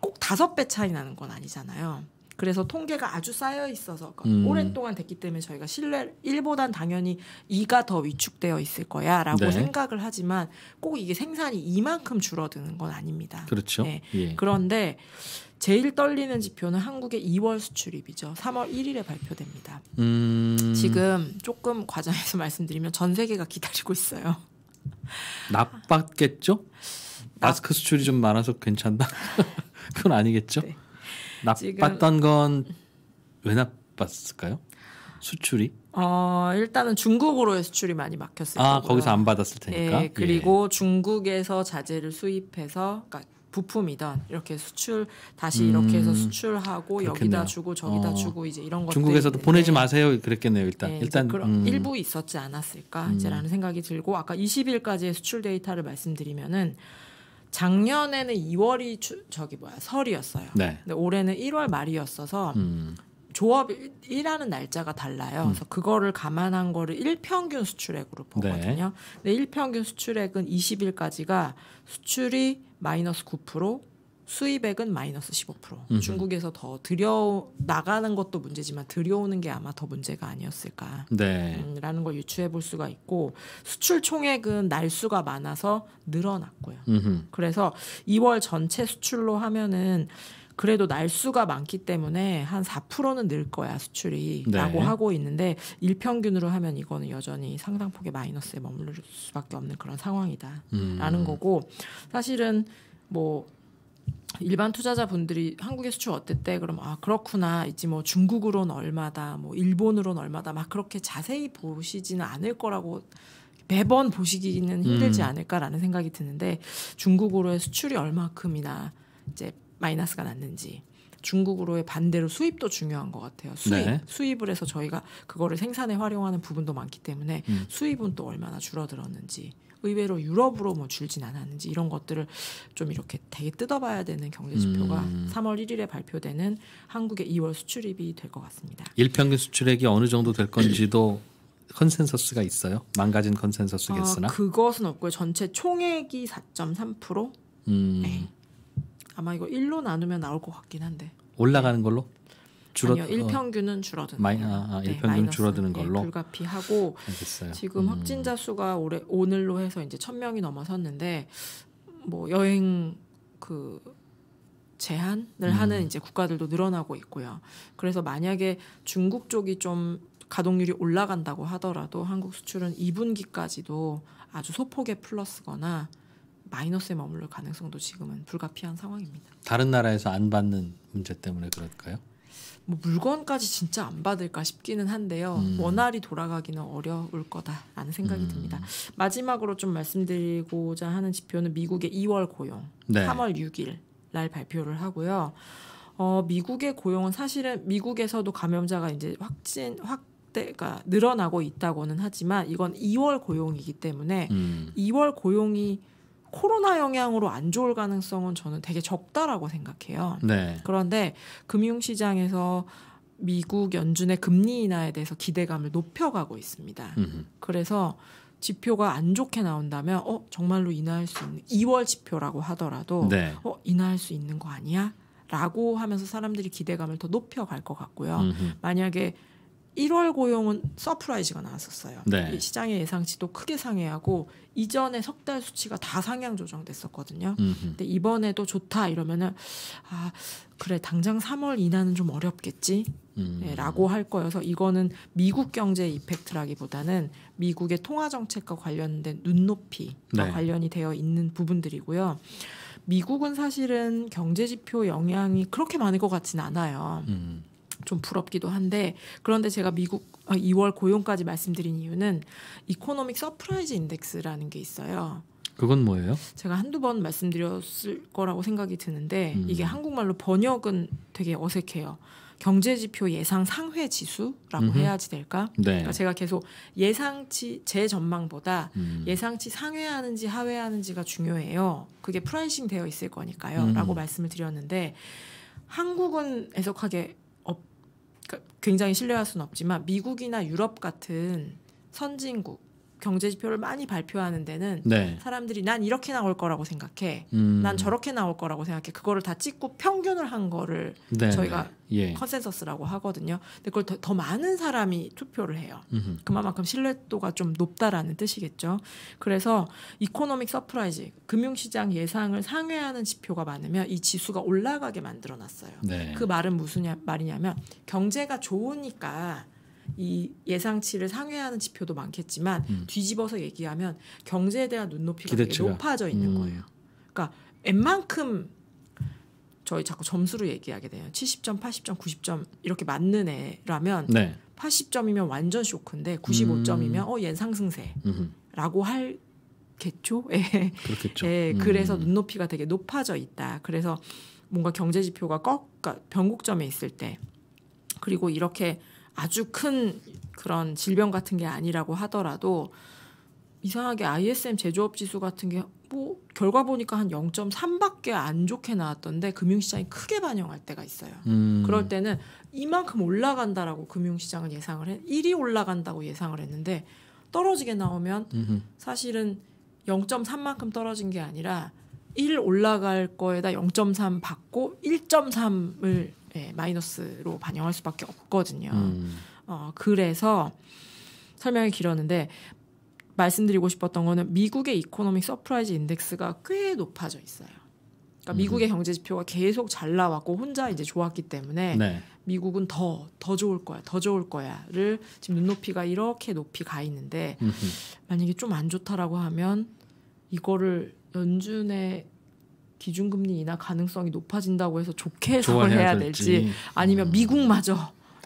꼭 다섯 배 차이 나는 건 아니잖아요. 그래서 통계가 아주 쌓여 있어서 그 음. 오랫동안 됐기 때문에 저희가 신뢰 1보단 당연히 2가 더 위축되어 있을 거야라고 네. 생각을 하지만 꼭 이게 생산이 이만큼 줄어드는 건 아닙니다. 그렇죠. 네. 예. 그런데 제일 떨리는 지표는 한국의 2월 수출입이죠. 3월 1일에 발표됩니다. 음... 지금 조금 과장해서 말씀드리면 전 세계가 기다리고 있어요. 나빴겠죠? 마스크 수출이 좀 많아서 괜찮다. 그건 아니겠죠? 네. 나빴던 건 왜 나빴을까요? 수출이? 어 일단은 중국으로의 수출이 많이 막혔을 아 거고요. 거기서 안 받았을 테니까. 예, 그리고 예. 중국에서 자재를 수입해서 그러니까 부품이던 이렇게 수출 다시 음, 이렇게 해서 수출하고 그렇겠네요. 여기다 주고 저기다 어. 주고 이제 이런 것 중국에서도 있는데. 보내지 마세요 그랬겠네요 일단 네, 일단 음. 일부 있었지 않았을까 이제라는 음. 생각이 들고 아까 20일까지의 수출 데이터를 말씀드리면은 작년에는 2월이 추, 저기 뭐야 설이었어요. 네. 근데 올해는 1월 말이었어서 음. 조업 일하는 날짜가 달라요. 음. 그래서 그거를 감안한 거를 일평균 수출액으로 보거든요. 네. 근데 일평균 수출액은 20일까지가 수출이 마이너스 9%, 수입액은 마이너스 15%. 음. 중국에서 더 들여 나가는 것도 문제지만 들여오는 게 아마 더 문제가 아니었을까라는 네. 음, 걸 유추해 볼 수가 있고 수출 총액은 날수가 많아서 늘어났고요. 음흠. 그래서 2월 전체 수출로 하면은 그래도 날수가 많기 때문에 한 4%는 늘 거야 수출이라고 네. 하고 있는데 일평균으로 하면 이거는 여전히 상당폭의 마이너스에 머무를 수밖에 없는 그런 상황이다라는 음. 거고 사실은 뭐 일반 투자자분들이 한국의 수출 어땠대? 그럼 아 그렇구나. 있지 뭐 중국으론 얼마다, 뭐 일본으론 얼마다 막 그렇게 자세히 보시지는 않을 거라고 매번 보시기는 힘들지 음. 않을까라는 생각이 드는데 중국으로의 수출이 얼마큼이나 이제 마이너스가 났는지 중국으로의 반대로 수입도 중요한 것 같아요. 수입 네. 수입을 해서 저희가 그거를 생산에 활용하는 부분도 많기 때문에 음. 수입은 또 얼마나 줄어들었는지 의외로 유럽으로 뭐 줄진 않았는지 이런 것들을 좀 이렇게 되게 뜯어봐야 되는 경제 지표가 음. 3월 1일에 발표되는 한국의 2월 수출입이 될 것 같습니다. 일평균 수출액이 어느 정도 될 건지도 컨센서스가 있어요? 망가진 컨센서스겠으나 어, 아, 그것은 없고요. 전체 총액이 4.3%. 음. 네. 아마 이거 1로 나누면 나올 것 같긴 한데. 올라가는 걸로? 줄어 아니요, 어, 일평균은 줄어드는 마이, 아, 아, 일평균 네, 줄어드는 네, 걸로 네, 불가피하고 알겠어요. 지금 음. 확진자 수가 올해 오늘로 해서 이제 천 명이 넘어섰는데 뭐 여행 그 제한을 음. 하는 이제 국가들도 늘어나고 있고요. 그래서 만약에 중국 쪽이 좀 가동률이 올라간다고 하더라도 한국 수출은 2분기까지도 아주 소폭의 플러스거나 마이너스에 머무를 가능성도 지금은 불가피한 상황입니다. 다른 나라에서 안 받는 문제 때문에 그럴까요? 뭐 물건까지 진짜 안 받을까 싶기는 한데요. 음. 원활히 돌아가기는 어려울 거다라는 생각이 음. 듭니다. 마지막으로 좀 말씀드리고자 하는 지표는 미국의 2월 고용, 네. 3월 6일 날 발표를 하고요. 어, 미국의 고용은 사실은 미국에서도 감염자가 이제 확진 확 대가 늘어나고 있다고는 하지만 이건 2월 고용이기 때문에 음. 2월 고용이 코로나 영향으로 안 좋을 가능성은 저는 되게 적다라고 생각해요. 네. 그런데 금융시장에서 미국 연준의 금리 인하에 대해서 기대감을 높여가고 있습니다. 음흠. 그래서 지표가 안 좋게 나온다면 어 정말로 인하할 수 있는 2월 지표라고 하더라도 네. 어 인하할 수 있는 거 아니야? 라고 하면서 사람들이 기대감을 더 높여갈 것 같고요. 음흠. 만약에 1월 고용은 서프라이즈가 나왔었어요. 네. 시장의 예상치도 크게 상회하고 이전에 석 달 수치가 다 상향 조정됐었거든요. 음흠. 근데 이번에도 좋다 이러면은 아 그래 당장 3월 이나는 좀 어렵겠지. 음. 네, 라고 할 거여서 이거는 미국 경제 이펙트라기보다는 미국의 통화 정책과 관련된 눈높이와 네. 관련이 되어 있는 부분들이고요. 미국은 사실은 경제 지표 영향이 그렇게 많을 것 같진 않아요. 음. 좀 부럽기도 한데 그런데 제가 미국 2월 아, 고용까지 말씀드린 이유는 이코노믹 서프라이즈 인덱스라는 게 있어요. 그건 뭐예요? 제가 한두 번 말씀드렸을 거라고 생각이 드는데 음. 이게 한국말로 번역은 되게 어색해요. 경제지표 예상 상회 지수라고 음흠. 해야지 될까? 네. 그러니까 제가 계속 예상치 제 전망보다 음. 예상치 상회하는지 하회하는지가 중요해요. 그게 프라이싱 되어 있을 거니까요.라고 음. 말씀을 드렸는데 한국은 애석하게 그러니까 굉장히 신뢰할 수는 없지만 미국이나 유럽 같은 선진국 경제 지표를 많이 발표하는 데는 네. 사람들이 난 이렇게 나올 거라고 생각해, 음. 난 저렇게 나올 거라고 생각해. 그거를 다 찍고 평균을 한 거를 네. 저희가 예. 컨센서스라고 하거든요. 근데 그걸 더, 더 많은 사람이 투표를 해요. 음흠. 그만큼 신뢰도가 좀 높다라는 뜻이겠죠. 그래서 이코노믹 서프라이즈, 금융시장 예상을 상회하는 지표가 많으면 이 지수가 올라가게 만들어놨어요. 네. 그 말은 무슨 말이냐면 경제가 좋으니까 이 예상치를 상회하는 지표도 많겠지만 음. 뒤집어서 얘기하면 경제에 대한 눈높이가 되게 높아져 있는 음. 거예요. 그러니까 웬만큼 저희 자꾸 점수로 얘기하게 돼요. 70점, 80점, 90점 이렇게 맞는 애라면 네. 80점이면 완전 쇼크인데 95점이면 음. 어, 얜 상승세라고 할 겠죠. 예. 그렇겠죠. 예. 그래서 음. 눈높이가 되게 높아져 있다. 그래서 뭔가 경제 지표가 꺾, 까 그러니까 변곡점에 있을 때 그리고 이렇게 아주 큰 그런 질병 같은 게 아니라고 하더라도 이상하게 ISM 제조업 지수 같은 게 뭐 결과 보니까 한 0.3밖에 안 좋게 나왔던데 금융시장이 크게 반영할 때가 있어요. 음. 그럴 때는 이만큼 올라간다라고 금융시장은 예상을 해 1이 올라간다고 예상을 했는데 떨어지게 나오면 음흠. 사실은 0.3만큼 떨어진 게 아니라 1 올라갈 거에다 0.3 받고 1.3을 네, 마이너스로 반영할 수밖에 없거든요. 음. 어, 그래서 설명이 길었는데 말씀드리고 싶었던 거는 미국의 이코노믹 서프라이즈 인덱스가 꽤 높아져 있어요. 그러니까 음. 미국의 경제 지표가 계속 잘 나왔고 혼자 이제 좋았기 때문에 네. 미국은 더더 더 좋을 거야, 더 좋을 거야를 지금 눈높이가 이렇게 높이 가 있는데 음 만약에 좀 안 좋다라고 하면 이거를 연준의 기준금리 인하 가능성이 높아진다고 해서 좋게 해석을 해야 될지, 될지 아니면 음. 미국마저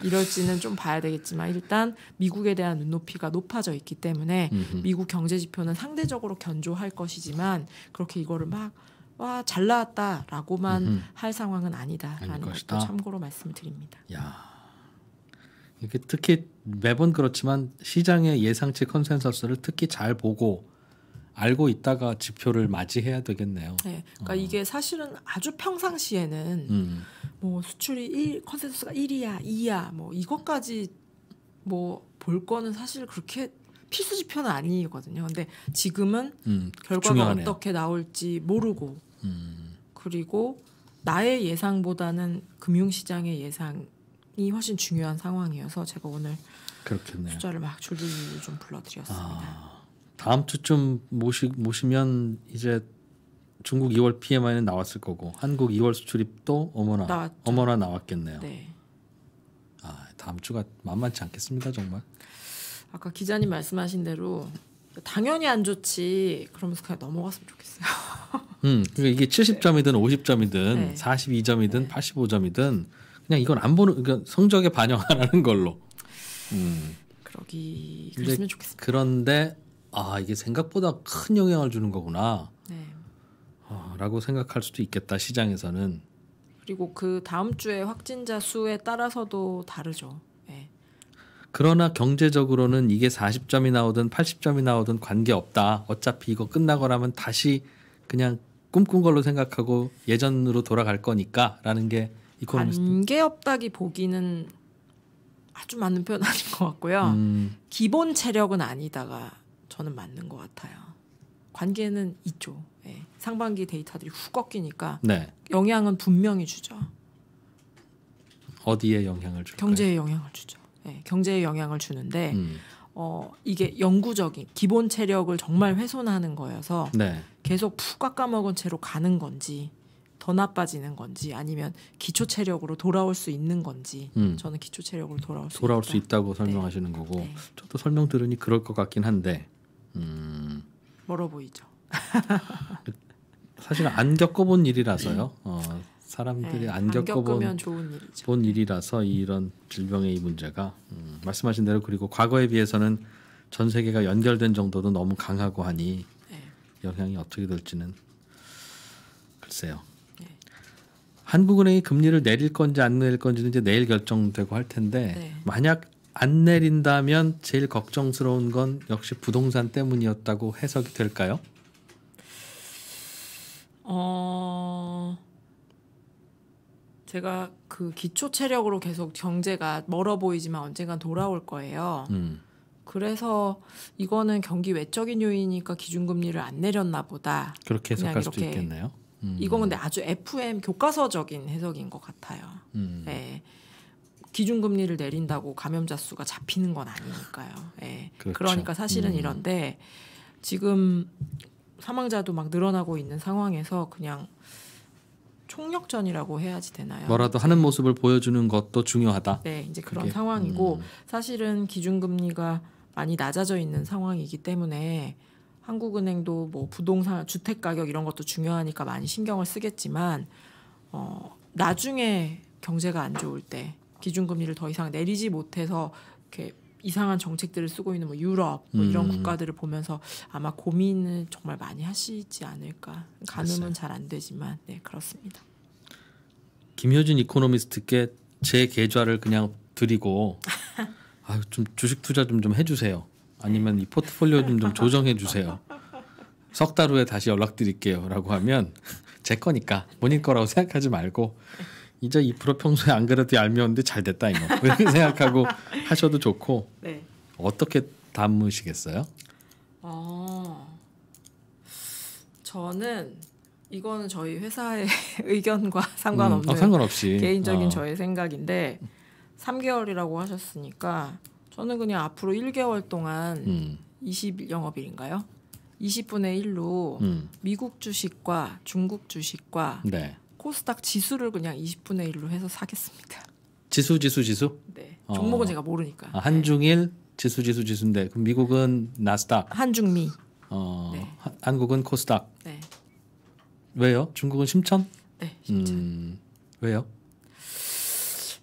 이럴지는 좀 봐야 되겠지만 일단 미국에 대한 눈높이가 높아져 있기 때문에 음흠. 미국 경제 지표는 상대적으로 견조할 것이지만 그렇게 이거를 막 와, 잘 나왔다라고만 음흠. 할 상황은 아니다라는 것도 참고로 말씀을 드립니다. 야. 이게 특히 매번 그렇지만 시장의 예상치 컨센서스를 특히 잘 보고 알고 있다가 지표를 맞이해야 되겠네요. 네. 그러니까 어. 이게 사실은 아주 평상시에는 음. 뭐 수출이 1 컨센서스가 1이야, 2야 뭐 이것까지 뭐 볼 거는 사실 그렇게 필수 지표는 아니거든요. 근데 지금은 음, 결과가 중요하네요. 어떻게 나올지 모르고 음. 그리고 나의 예상보다는 금융시장의 예상이 훨씬 중요한 상황이어서 제가 오늘 그렇겠네요. 숫자를 막줄줄좀 불러드렸습니다. 아. 다음 주쯤 모시 모시면 이제 중국 2월 PMI는 나왔을 거고 한국 2월 수출입도 어머나 나왔죠. 어머나 나왔겠네요. 네. 아 다음 주가 만만치 않겠습니다 정말. 아까 기자님 말씀하신 대로 당연히 안 좋지 그러면서 그냥 넘어갔으면 좋겠어요. 음, 그러니까 이게 70점이든 50점이든 네. 42점이든 네. 85점이든 그냥 이건 안 보는 그러니까 성적에 반영하라는 걸로. 음. 그러기 그랬으면 좋겠습니다. 그런데 아 이게 생각보다 큰 영향을 주는 거구나. 네. 아, 라고 생각할 수도 있겠다 시장에서는. 그리고 그 다음 주에 확진자 수에 따라서도 다르죠. 네. 그러나 경제적으로는 이게 40점이 나오든 80점이 나오든 관계없다. 어차피 이거 끝나거라면 다시 그냥 꿈꾼 걸로 생각하고 예전으로 돌아갈 거니까라는 게 이코노미스트. 관계없다기 보기는 아주 맞는 표현 아닌 것 같고요. 음. 기본 체력은 아니다가 저는 맞는 것 같아요. 관계는 있죠. 예. 상반기 데이터들이 훅 꺾이니까 네. 영향은 분명히 주죠. 어디에 영향을 줄 경제에 영향을 주죠. 예. 경제에 영향을 주는데 음. 어, 이게 영구적인 기본 체력을 정말 훼손하는 거여서 네. 계속 푹 깎아먹은 채로 가는 건지 더 나빠지는 건지 아니면 기초 체력으로 돌아올 수 있는 건지 음. 저는 기초 체력으로 돌아올 수 돌아올 있다. 수 있다고 네. 설명하시는 네. 거고 네. 저도 설명 들으니 그럴 것 같긴 한데 음. 멀어 보이죠. 사실 안 겪어본 일이라서요. 어, 사람들이 네, 안 겪어본 본 일이라서 이런 질병의 이 문제가 음, 말씀하신 대로 그리고 과거에 비해서는 전 세계가 연결된 정도도 너무 강하고 하니 네. 영향이 어떻게 될지는 글쎄요. 네. 한국은행이 금리를 내릴 건지 안 내릴 건지는 이제 내일 결정되고 할 텐데 네. 만약 안 내린다면 제일 걱정스러운 건 역시 부동산 때문이었다고 해석이 될까요? 어 제가 그 기초 체력으로 계속 경제가 멀어 보이지만 언젠간 돌아올 거예요. 음. 그래서 이거는 경기 외적인 요인이니까 기준금리를 안 내렸나 보다. 그렇게 해석할 수도 있겠네요. 음. 이건 근데 아주 FM 교과서적인 해석인 것 같아요. 음. 네. 기준금리를 내린다고 감염자 수가 잡히는 건 아니니까요. 예. 그렇죠. 그러니까 사실은 음. 이런데 지금 사망자도 막 늘어나고 있는 상황에서 그냥 총력전이라고 해야지 되나요? 뭐라도 하는 모습을 보여주는 것도 중요하다. 네, 이제 그런 그게. 상황이고 음. 사실은 기준금리가 많이 낮아져 있는 상황이기 때문에 한국은행도 뭐 부동산 주택 가격 이런 것도 중요하니까 많이 신경을 쓰겠지만 어 나중에 경제가 안 좋을 때 기준금리를 더 이상 내리지 못해서 이렇게 이상한 정책들을 쓰고 있는 뭐 유럽 뭐 음. 이런 국가들을 보면서 아마 고민을 정말 많이 하시지 않을까 가늠은 잘 안 되지만 네 그렇습니다. 김효준 이코노미스트께 제 계좌를 그냥 드리고 아유, 좀 주식 투자 좀 좀 해주세요. 아니면 이 포트폴리오 좀 좀 조정해 주세요. 석달 후에 다시 연락드릴게요라고 하면 제 거니까 본인 거라고 생각하지 말고 이자 2% 평소에 안 그래도 얄미웠는데 잘 됐다 이거 생각하고 하셔도 좋고 네. 어떻게 담으시겠어요? 어, 저는 이거는 저희 회사의 의견과 음, 상관없는 음, 어, 상관없이 개인적인 어. 저의 생각인데 3개월이라고 하셨으니까 저는 그냥 앞으로 1개월 동안 음. 20 영업일인가요? 20분의 1로 음. 미국 주식과 중국 주식과 네. 코스닥 지수를 그냥 20분의 1로 해서 사겠습니다. 지수 지수 지수? 네. 어. 종목은 어. 제가 모르니까. 아, 한중일 지수 지수 지수인데 그럼 미국은 나스닥. 한중미. 어. 네. 하, 한국은 코스닥. 네. 왜요? 중국은 심천? 네. 심천. 음, 왜요?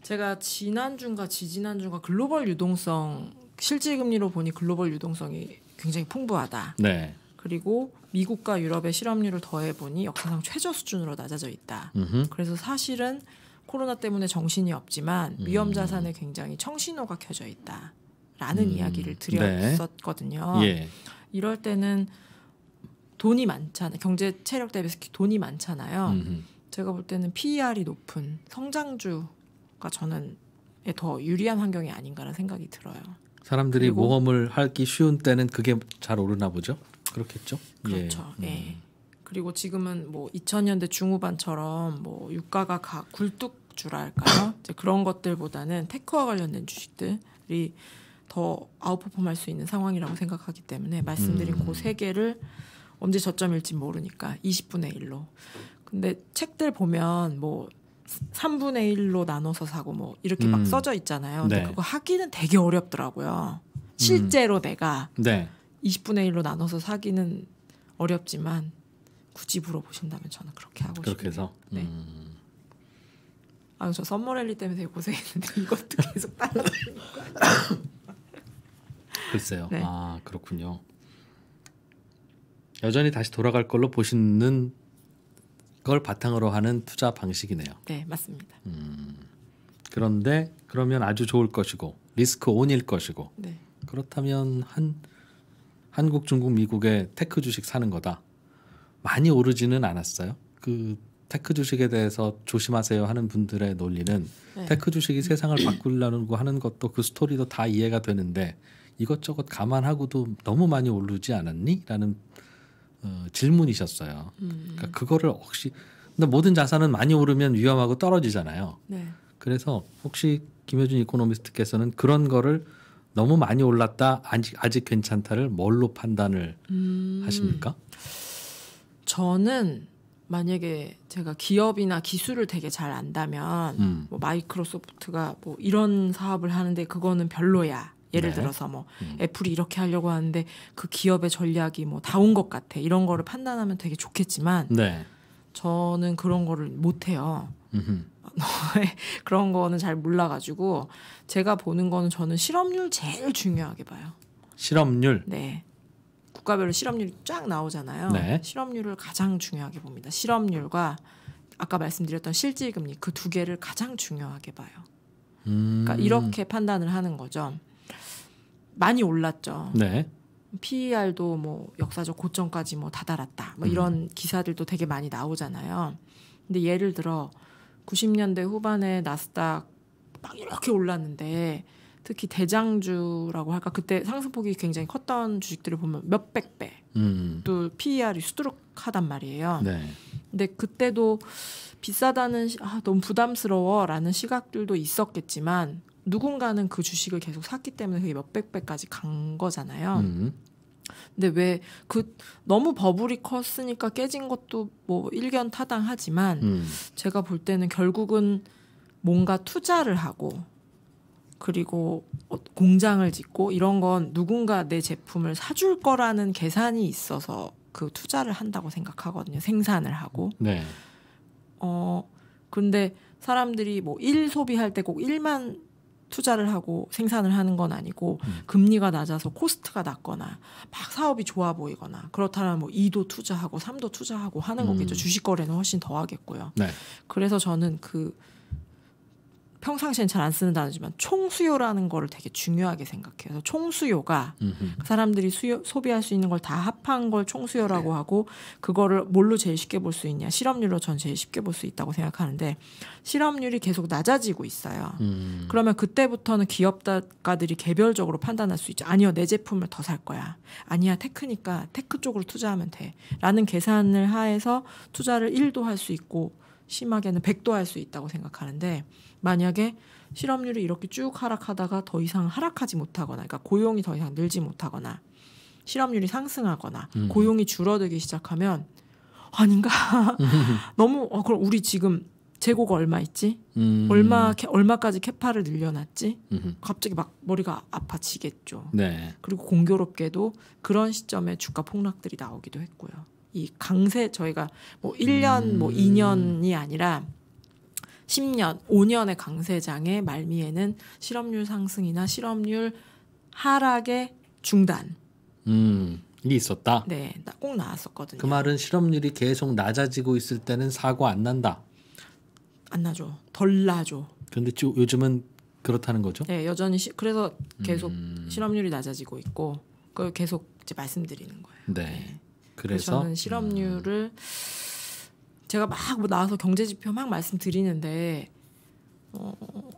제가 지난주인가 지지난주인가 글로벌 유동성 실질금리로 보니 글로벌 유동성이 굉장히 풍부하다. 네. 그리고 미국과 유럽의 실업률을 더해보니 역사상 최저 수준으로 낮아져 있다. 음흠. 그래서 사실은 코로나 때문에 정신이 없지만 음. 위험 자산에 굉장히 청신호가 켜져 있다라는 음. 이야기를 네. 드렸었거든요. 네. 예. 이럴 때는 돈이 많잖아요. 경제 체력 대비해서 돈이 많잖아요. 음흠. 제가 볼 때는 PER이 높은 성장주가 저는 더 유리한 환경이 아닌가라는 생각이 들어요. 사람들이 모험을 하기 쉬운 때는 그게 잘 오르나 보죠. 그렇겠죠. 그렇죠. 예. 예. 음. 그리고 지금은 뭐 2000년대 중후반처럼 뭐 유가가 가, 굴뚝주라 까요 이제 그런 것들보다는 테크와 관련된 주식들이 더 아웃퍼폼할 수 있는 상황이라고 생각하기 때문에 말씀드린 음. 그세 개를 언제 저점일지 모르니까 20분의 1로. 근데 책들 보면 뭐 3분의 1로 나눠서 사고 뭐 이렇게 음. 막 써져 있잖아요. 근데 네. 그거 하기는 되게 어렵더라고요. 실제로 음. 내가 네. 20분의 1로 나눠서 사기는 어렵지만 굳이 물어보신다면 저는 그렇게 하고 그 싶어요. 그렇게 해서. 네. 음. 아저 썸머랠리 때문에 되게 고생했는데 이것도 계속 따라. 글쎄요. 네. 아 그렇군요. 여전히 다시 돌아갈 걸로 보시는 걸 바탕으로 하는 투자 방식이네요. 네 맞습니다. 음. 그런데 그러면 아주 좋을 것이고 리스크 온일 것이고 네. 그렇다면 한 한국, 중국, 미국의 테크 주식 사는 거다. 많이 오르지는 않았어요. 그 테크 주식에 대해서 조심하세요 하는 분들의 논리는 네. 테크 주식이 세상을 바꾸려고 하는 것도 그 스토리도 다 이해가 되는데 이것저것 감안하고도 너무 많이 오르지 않았니? 라는 어, 질문이셨어요. 음. 그러니까 그거를 혹시 근데 모든 자산은 많이 오르면 위험하고 떨어지잖아요. 네. 그래서 혹시 김효준 이코노미스트께서는 그런 거를 너무 많이 올랐다 아직 아직 괜찮다를 뭘로 판단을 음... 하십니까? 저는 만약에 제가 기업이나 기술을 되게 잘 안다면 음. 뭐 마이크로소프트가 뭐 이런 사업을 하는데 그거는 별로야. 예를 네. 들어서 뭐 음. 애플이 이렇게 하려고 하는데 그 기업의 전략이 뭐 다운 것 같아. 이런 거를 판단하면 되게 좋겠지만 네. 저는 그런 거를 못 해요. 음흠. 그런 거는 잘 몰라가지고 제가 보는 거는 저는 실업률 제일 중요하게 봐요. 실업률. 네. 국가별로 실업률이 쫙 나오잖아요. 네. 실업률을 가장 중요하게 봅니다. 실업률과 아까 말씀드렸던 실질금리 그 두 개를 가장 중요하게 봐요. 그러니까 음. 그러니까 이렇게 판단을 하는 거죠. 많이 올랐죠. 네. PER도 뭐 역사적 고점까지 뭐 다다랐다. 뭐 음. 이런 음. 기사들도 되게 많이 나오잖아요. 근데 예를 들어 90년대 후반에 나스닥 막 이렇게 올랐는데 특히 대장주라고 할까 그때 상승폭이 굉장히 컸던 주식들을 보면 몇백 배 음. 또 PER이 수두룩하단 말이에요. 네. 근데 그때도 비싸다는 아, 너무 부담스러워라는 시각들도 있었겠지만 누군가는 그 주식을 계속 샀기 때문에 그게 몇백 배까지 간 거잖아요. 음. 근데 왜 그 너무 버블이 컸으니까 깨진 것도 뭐 일견 타당하지만 음. 제가 볼 때는 결국은 뭔가 투자를 하고 그리고 어, 공장을 짓고 이런 건 누군가 내 제품을 사줄 거라는 계산이 있어서 그 투자를 한다고 생각하거든요. 생산을 하고. 네. 어, 근데 사람들이 뭐 일 소비할 때 꼭 일만 투자를 하고 생산을 하는 건 아니고 음. 금리가 낮아서 코스트가 낮거나 막 사업이 좋아 보이거나 그렇다면 뭐 2도 투자하고 3도 투자하고 하는 거겠죠. 음. 주식 거래는 훨씬 더 하겠고요. 네. 그래서 저는 그 평상시엔 잘안 쓰는 단어지만 총수요라는 거를 되게 중요하게 생각해요. 총수요가 음 사람들이 수요, 소비할 수 있는 걸 다 합한 걸 총수요라고 네. 하고 그거를 뭘로 제일 쉽게 볼 수 있냐 실업률로 전 제일 쉽게 볼 수 있다고 생각하는데 실업률이 계속 낮아지고 있어요. 음. 그러면 그때부터는 기업가들이 개별적으로 판단할 수 있죠. 아니요 내 제품을 더 살 거야. 아니야 테크니까 테크 쪽으로 투자하면 돼라는 계산을 하에서 투자를 1도 할 수 있고 심하게는 100도 할 수 있다고 생각하는데 만약에 실업률이 이렇게 쭉 하락하다가 더 이상 하락하지 못하거나, 그러니까 고용이 더 이상 늘지 못하거나, 실업률이 상승하거나, 음. 고용이 줄어들기 시작하면, 아닌가? 너무, 어, 그럼 우리 지금 재고가 얼마 있지? 음. 얼마, 캐, 얼마까지 캐파를 늘려놨지? 음 갑자기 막 머리가 아파지겠죠. 네. 그리고 공교롭게도 그런 시점에 주가 폭락들이 나오기도 했고요. 이 강세, 저희가 뭐 1년, 뭐 음. 뭐 2년이 아니라 10년, 5년의 강세장의 말미에는 실업률 상승이나 실업률 하락의 중단. 음. 이 있었다. 네, 꼭 나왔었거든요. 그 말은 실업률이 계속 낮아지고 있을 때는 사고 안 난다. 안 나죠. 덜 나죠. 그런데 요즘은 그렇다는 거죠? 네, 여전히 시, 그래서 계속 음... 실업률이 낮아지고 있고 그걸 계속 이제 말씀드리는 거예요. 네. 네. 그래서 저는 실업률을 음... 제가 막 뭐 나와서 경제 지표 막 말씀드리는데 어,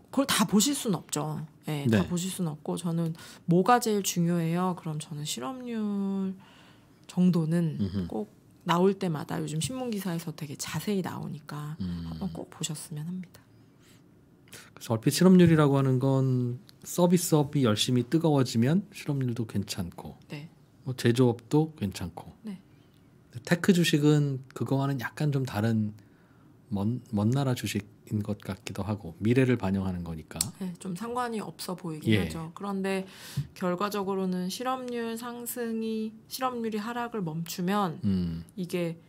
그걸 다 보실 수는 없죠. 예, 네, 네. 다 보실 수는 없고 저는 뭐가 제일 중요해요. 그럼 저는 실업률 정도는 음흠. 꼭 나올 때마다 요즘 신문 기사에서 되게 자세히 나오니까 음. 한번 꼭 보셨으면 합니다. 그래서 얼핏 실업률이라고 하는 건 서비스업이 열심히 뜨거워지면 실업률도 괜찮고, 네. 뭐 제조업도 괜찮고, 네. 테크 주식은 그거와는 약간 좀 다른 먼, 먼 나라 주식인 것 같기도 하고 미래를 반영하는 거니까 네, 좀 상관이 없어 보이긴 예. 하죠. 그런데 결과적으로는 실업률 상승이 실업률이 하락을 멈추면 음. 이게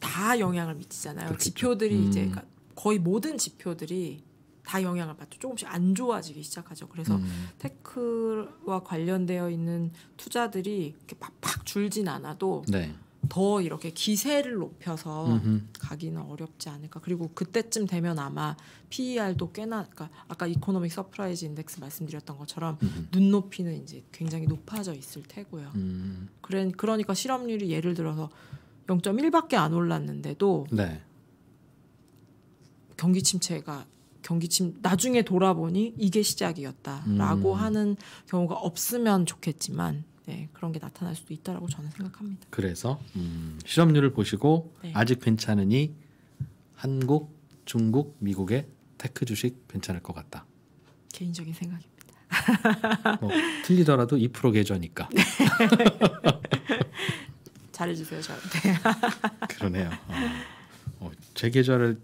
다 영향을 미치잖아요. 그렇겠죠. 지표들이 음. 이제 그러니까 거의 모든 지표들이 다 영향을 받죠. 조금씩 안 좋아지기 시작하죠. 그래서 음. 테크와 관련되어 있는 투자들이 이렇게 팍팍 줄진 않아도 네. 더 이렇게 기세를 높여서 음흠. 가기는 어렵지 않을까. 그리고 그때쯤 되면 아마 PER도 꽤나 그러니까 아까 이코노믹 서프라이즈 인덱스 말씀드렸던 것처럼 음흠. 눈높이는 이제 굉장히 높아져 있을 테고요. 음. 그래, 그러니까 실업률이 예를 들어서 0.1밖에 안 올랐는데도 네. 경기 침체가 경기 침 나중에 돌아보니 이게 시작이었다라고 음. 하는 경우가 없으면 좋겠지만 네, 그런 게 나타날 수도 있다라고 저는 생각합니다. 그래서 음, 실업률을 보시고 네. 아직 괜찮으니 한국, 중국, 미국의 테크 주식 괜찮을 것 같다. 개인적인 생각입니다. 뭐, 틀리더라도 2% 계좌니까. 잘해주세요 저한테. 네. 그러네요. 어, 어, 제 계좌를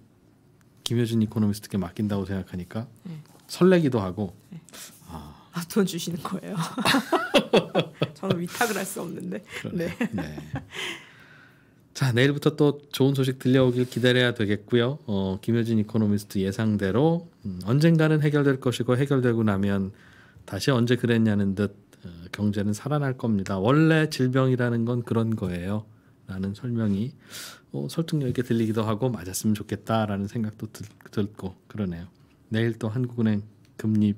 김효진 이코노미스트께 맡긴다고 생각하니까 네. 설레기도 하고 네. 아. 아 돈 주시는 거예요. 저는 위탁을 할 수 없는데. 네. 네. 자 내일부터 또 좋은 소식 들려오길 기다려야 되겠고요. 어, 김효진 이코노미스트 예상대로 음, 언젠가는 해결될 것이고 해결되고 나면 다시 언제 그랬냐는 듯 어, 경제는 살아날 겁니다. 원래 질병이라는 건 그런 거예요. 라는 설명이 어, 설득력 있게 들리기도 하고 맞았으면 좋겠다라는 생각도 들, 들고 그러네요. 내일 또 한국은행 금리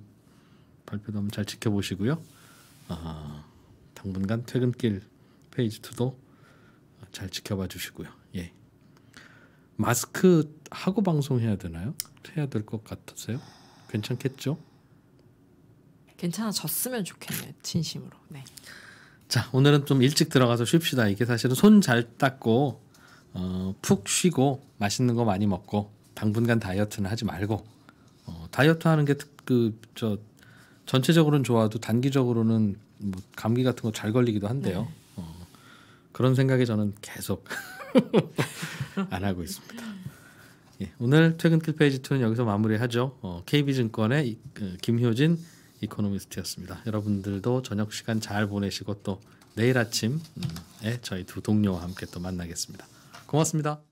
발표도 한번 잘 지켜보시고요. 어, 당분간 퇴근길 페이지 2도 잘 지켜봐 주시고요. 예. 마스크 하고 방송해야 되나요? 해야 될 것 같으세요? 괜찮겠죠? 괜찮아졌으면 좋겠네요. 진심으로. 네. 자, 오늘은 좀 일찍 들어가서 쉽시다. 이게 사실은 손 잘 닦고 어, 푹 쉬고 맛있는 거 많이 먹고 당분간 다이어트는 하지 말고 어, 다이어트 하는 게 그 저 전체적으로는 좋아도 단기적으로는 뭐 감기 같은 거 잘 걸리기도 한데요. 네. 어, 그런 생각에 저는 계속 안 하고 있습니다. 예, 오늘 퇴근길 페이지 2는 여기서 마무리하죠. 어, KB증권의 그 김효진 이코노미스트였습니다. 여러분들도 저녁 시간 잘 보내시고 또 내일 아침에 저희 두 동료와 함께 또 만나겠습니다. 고맙습니다.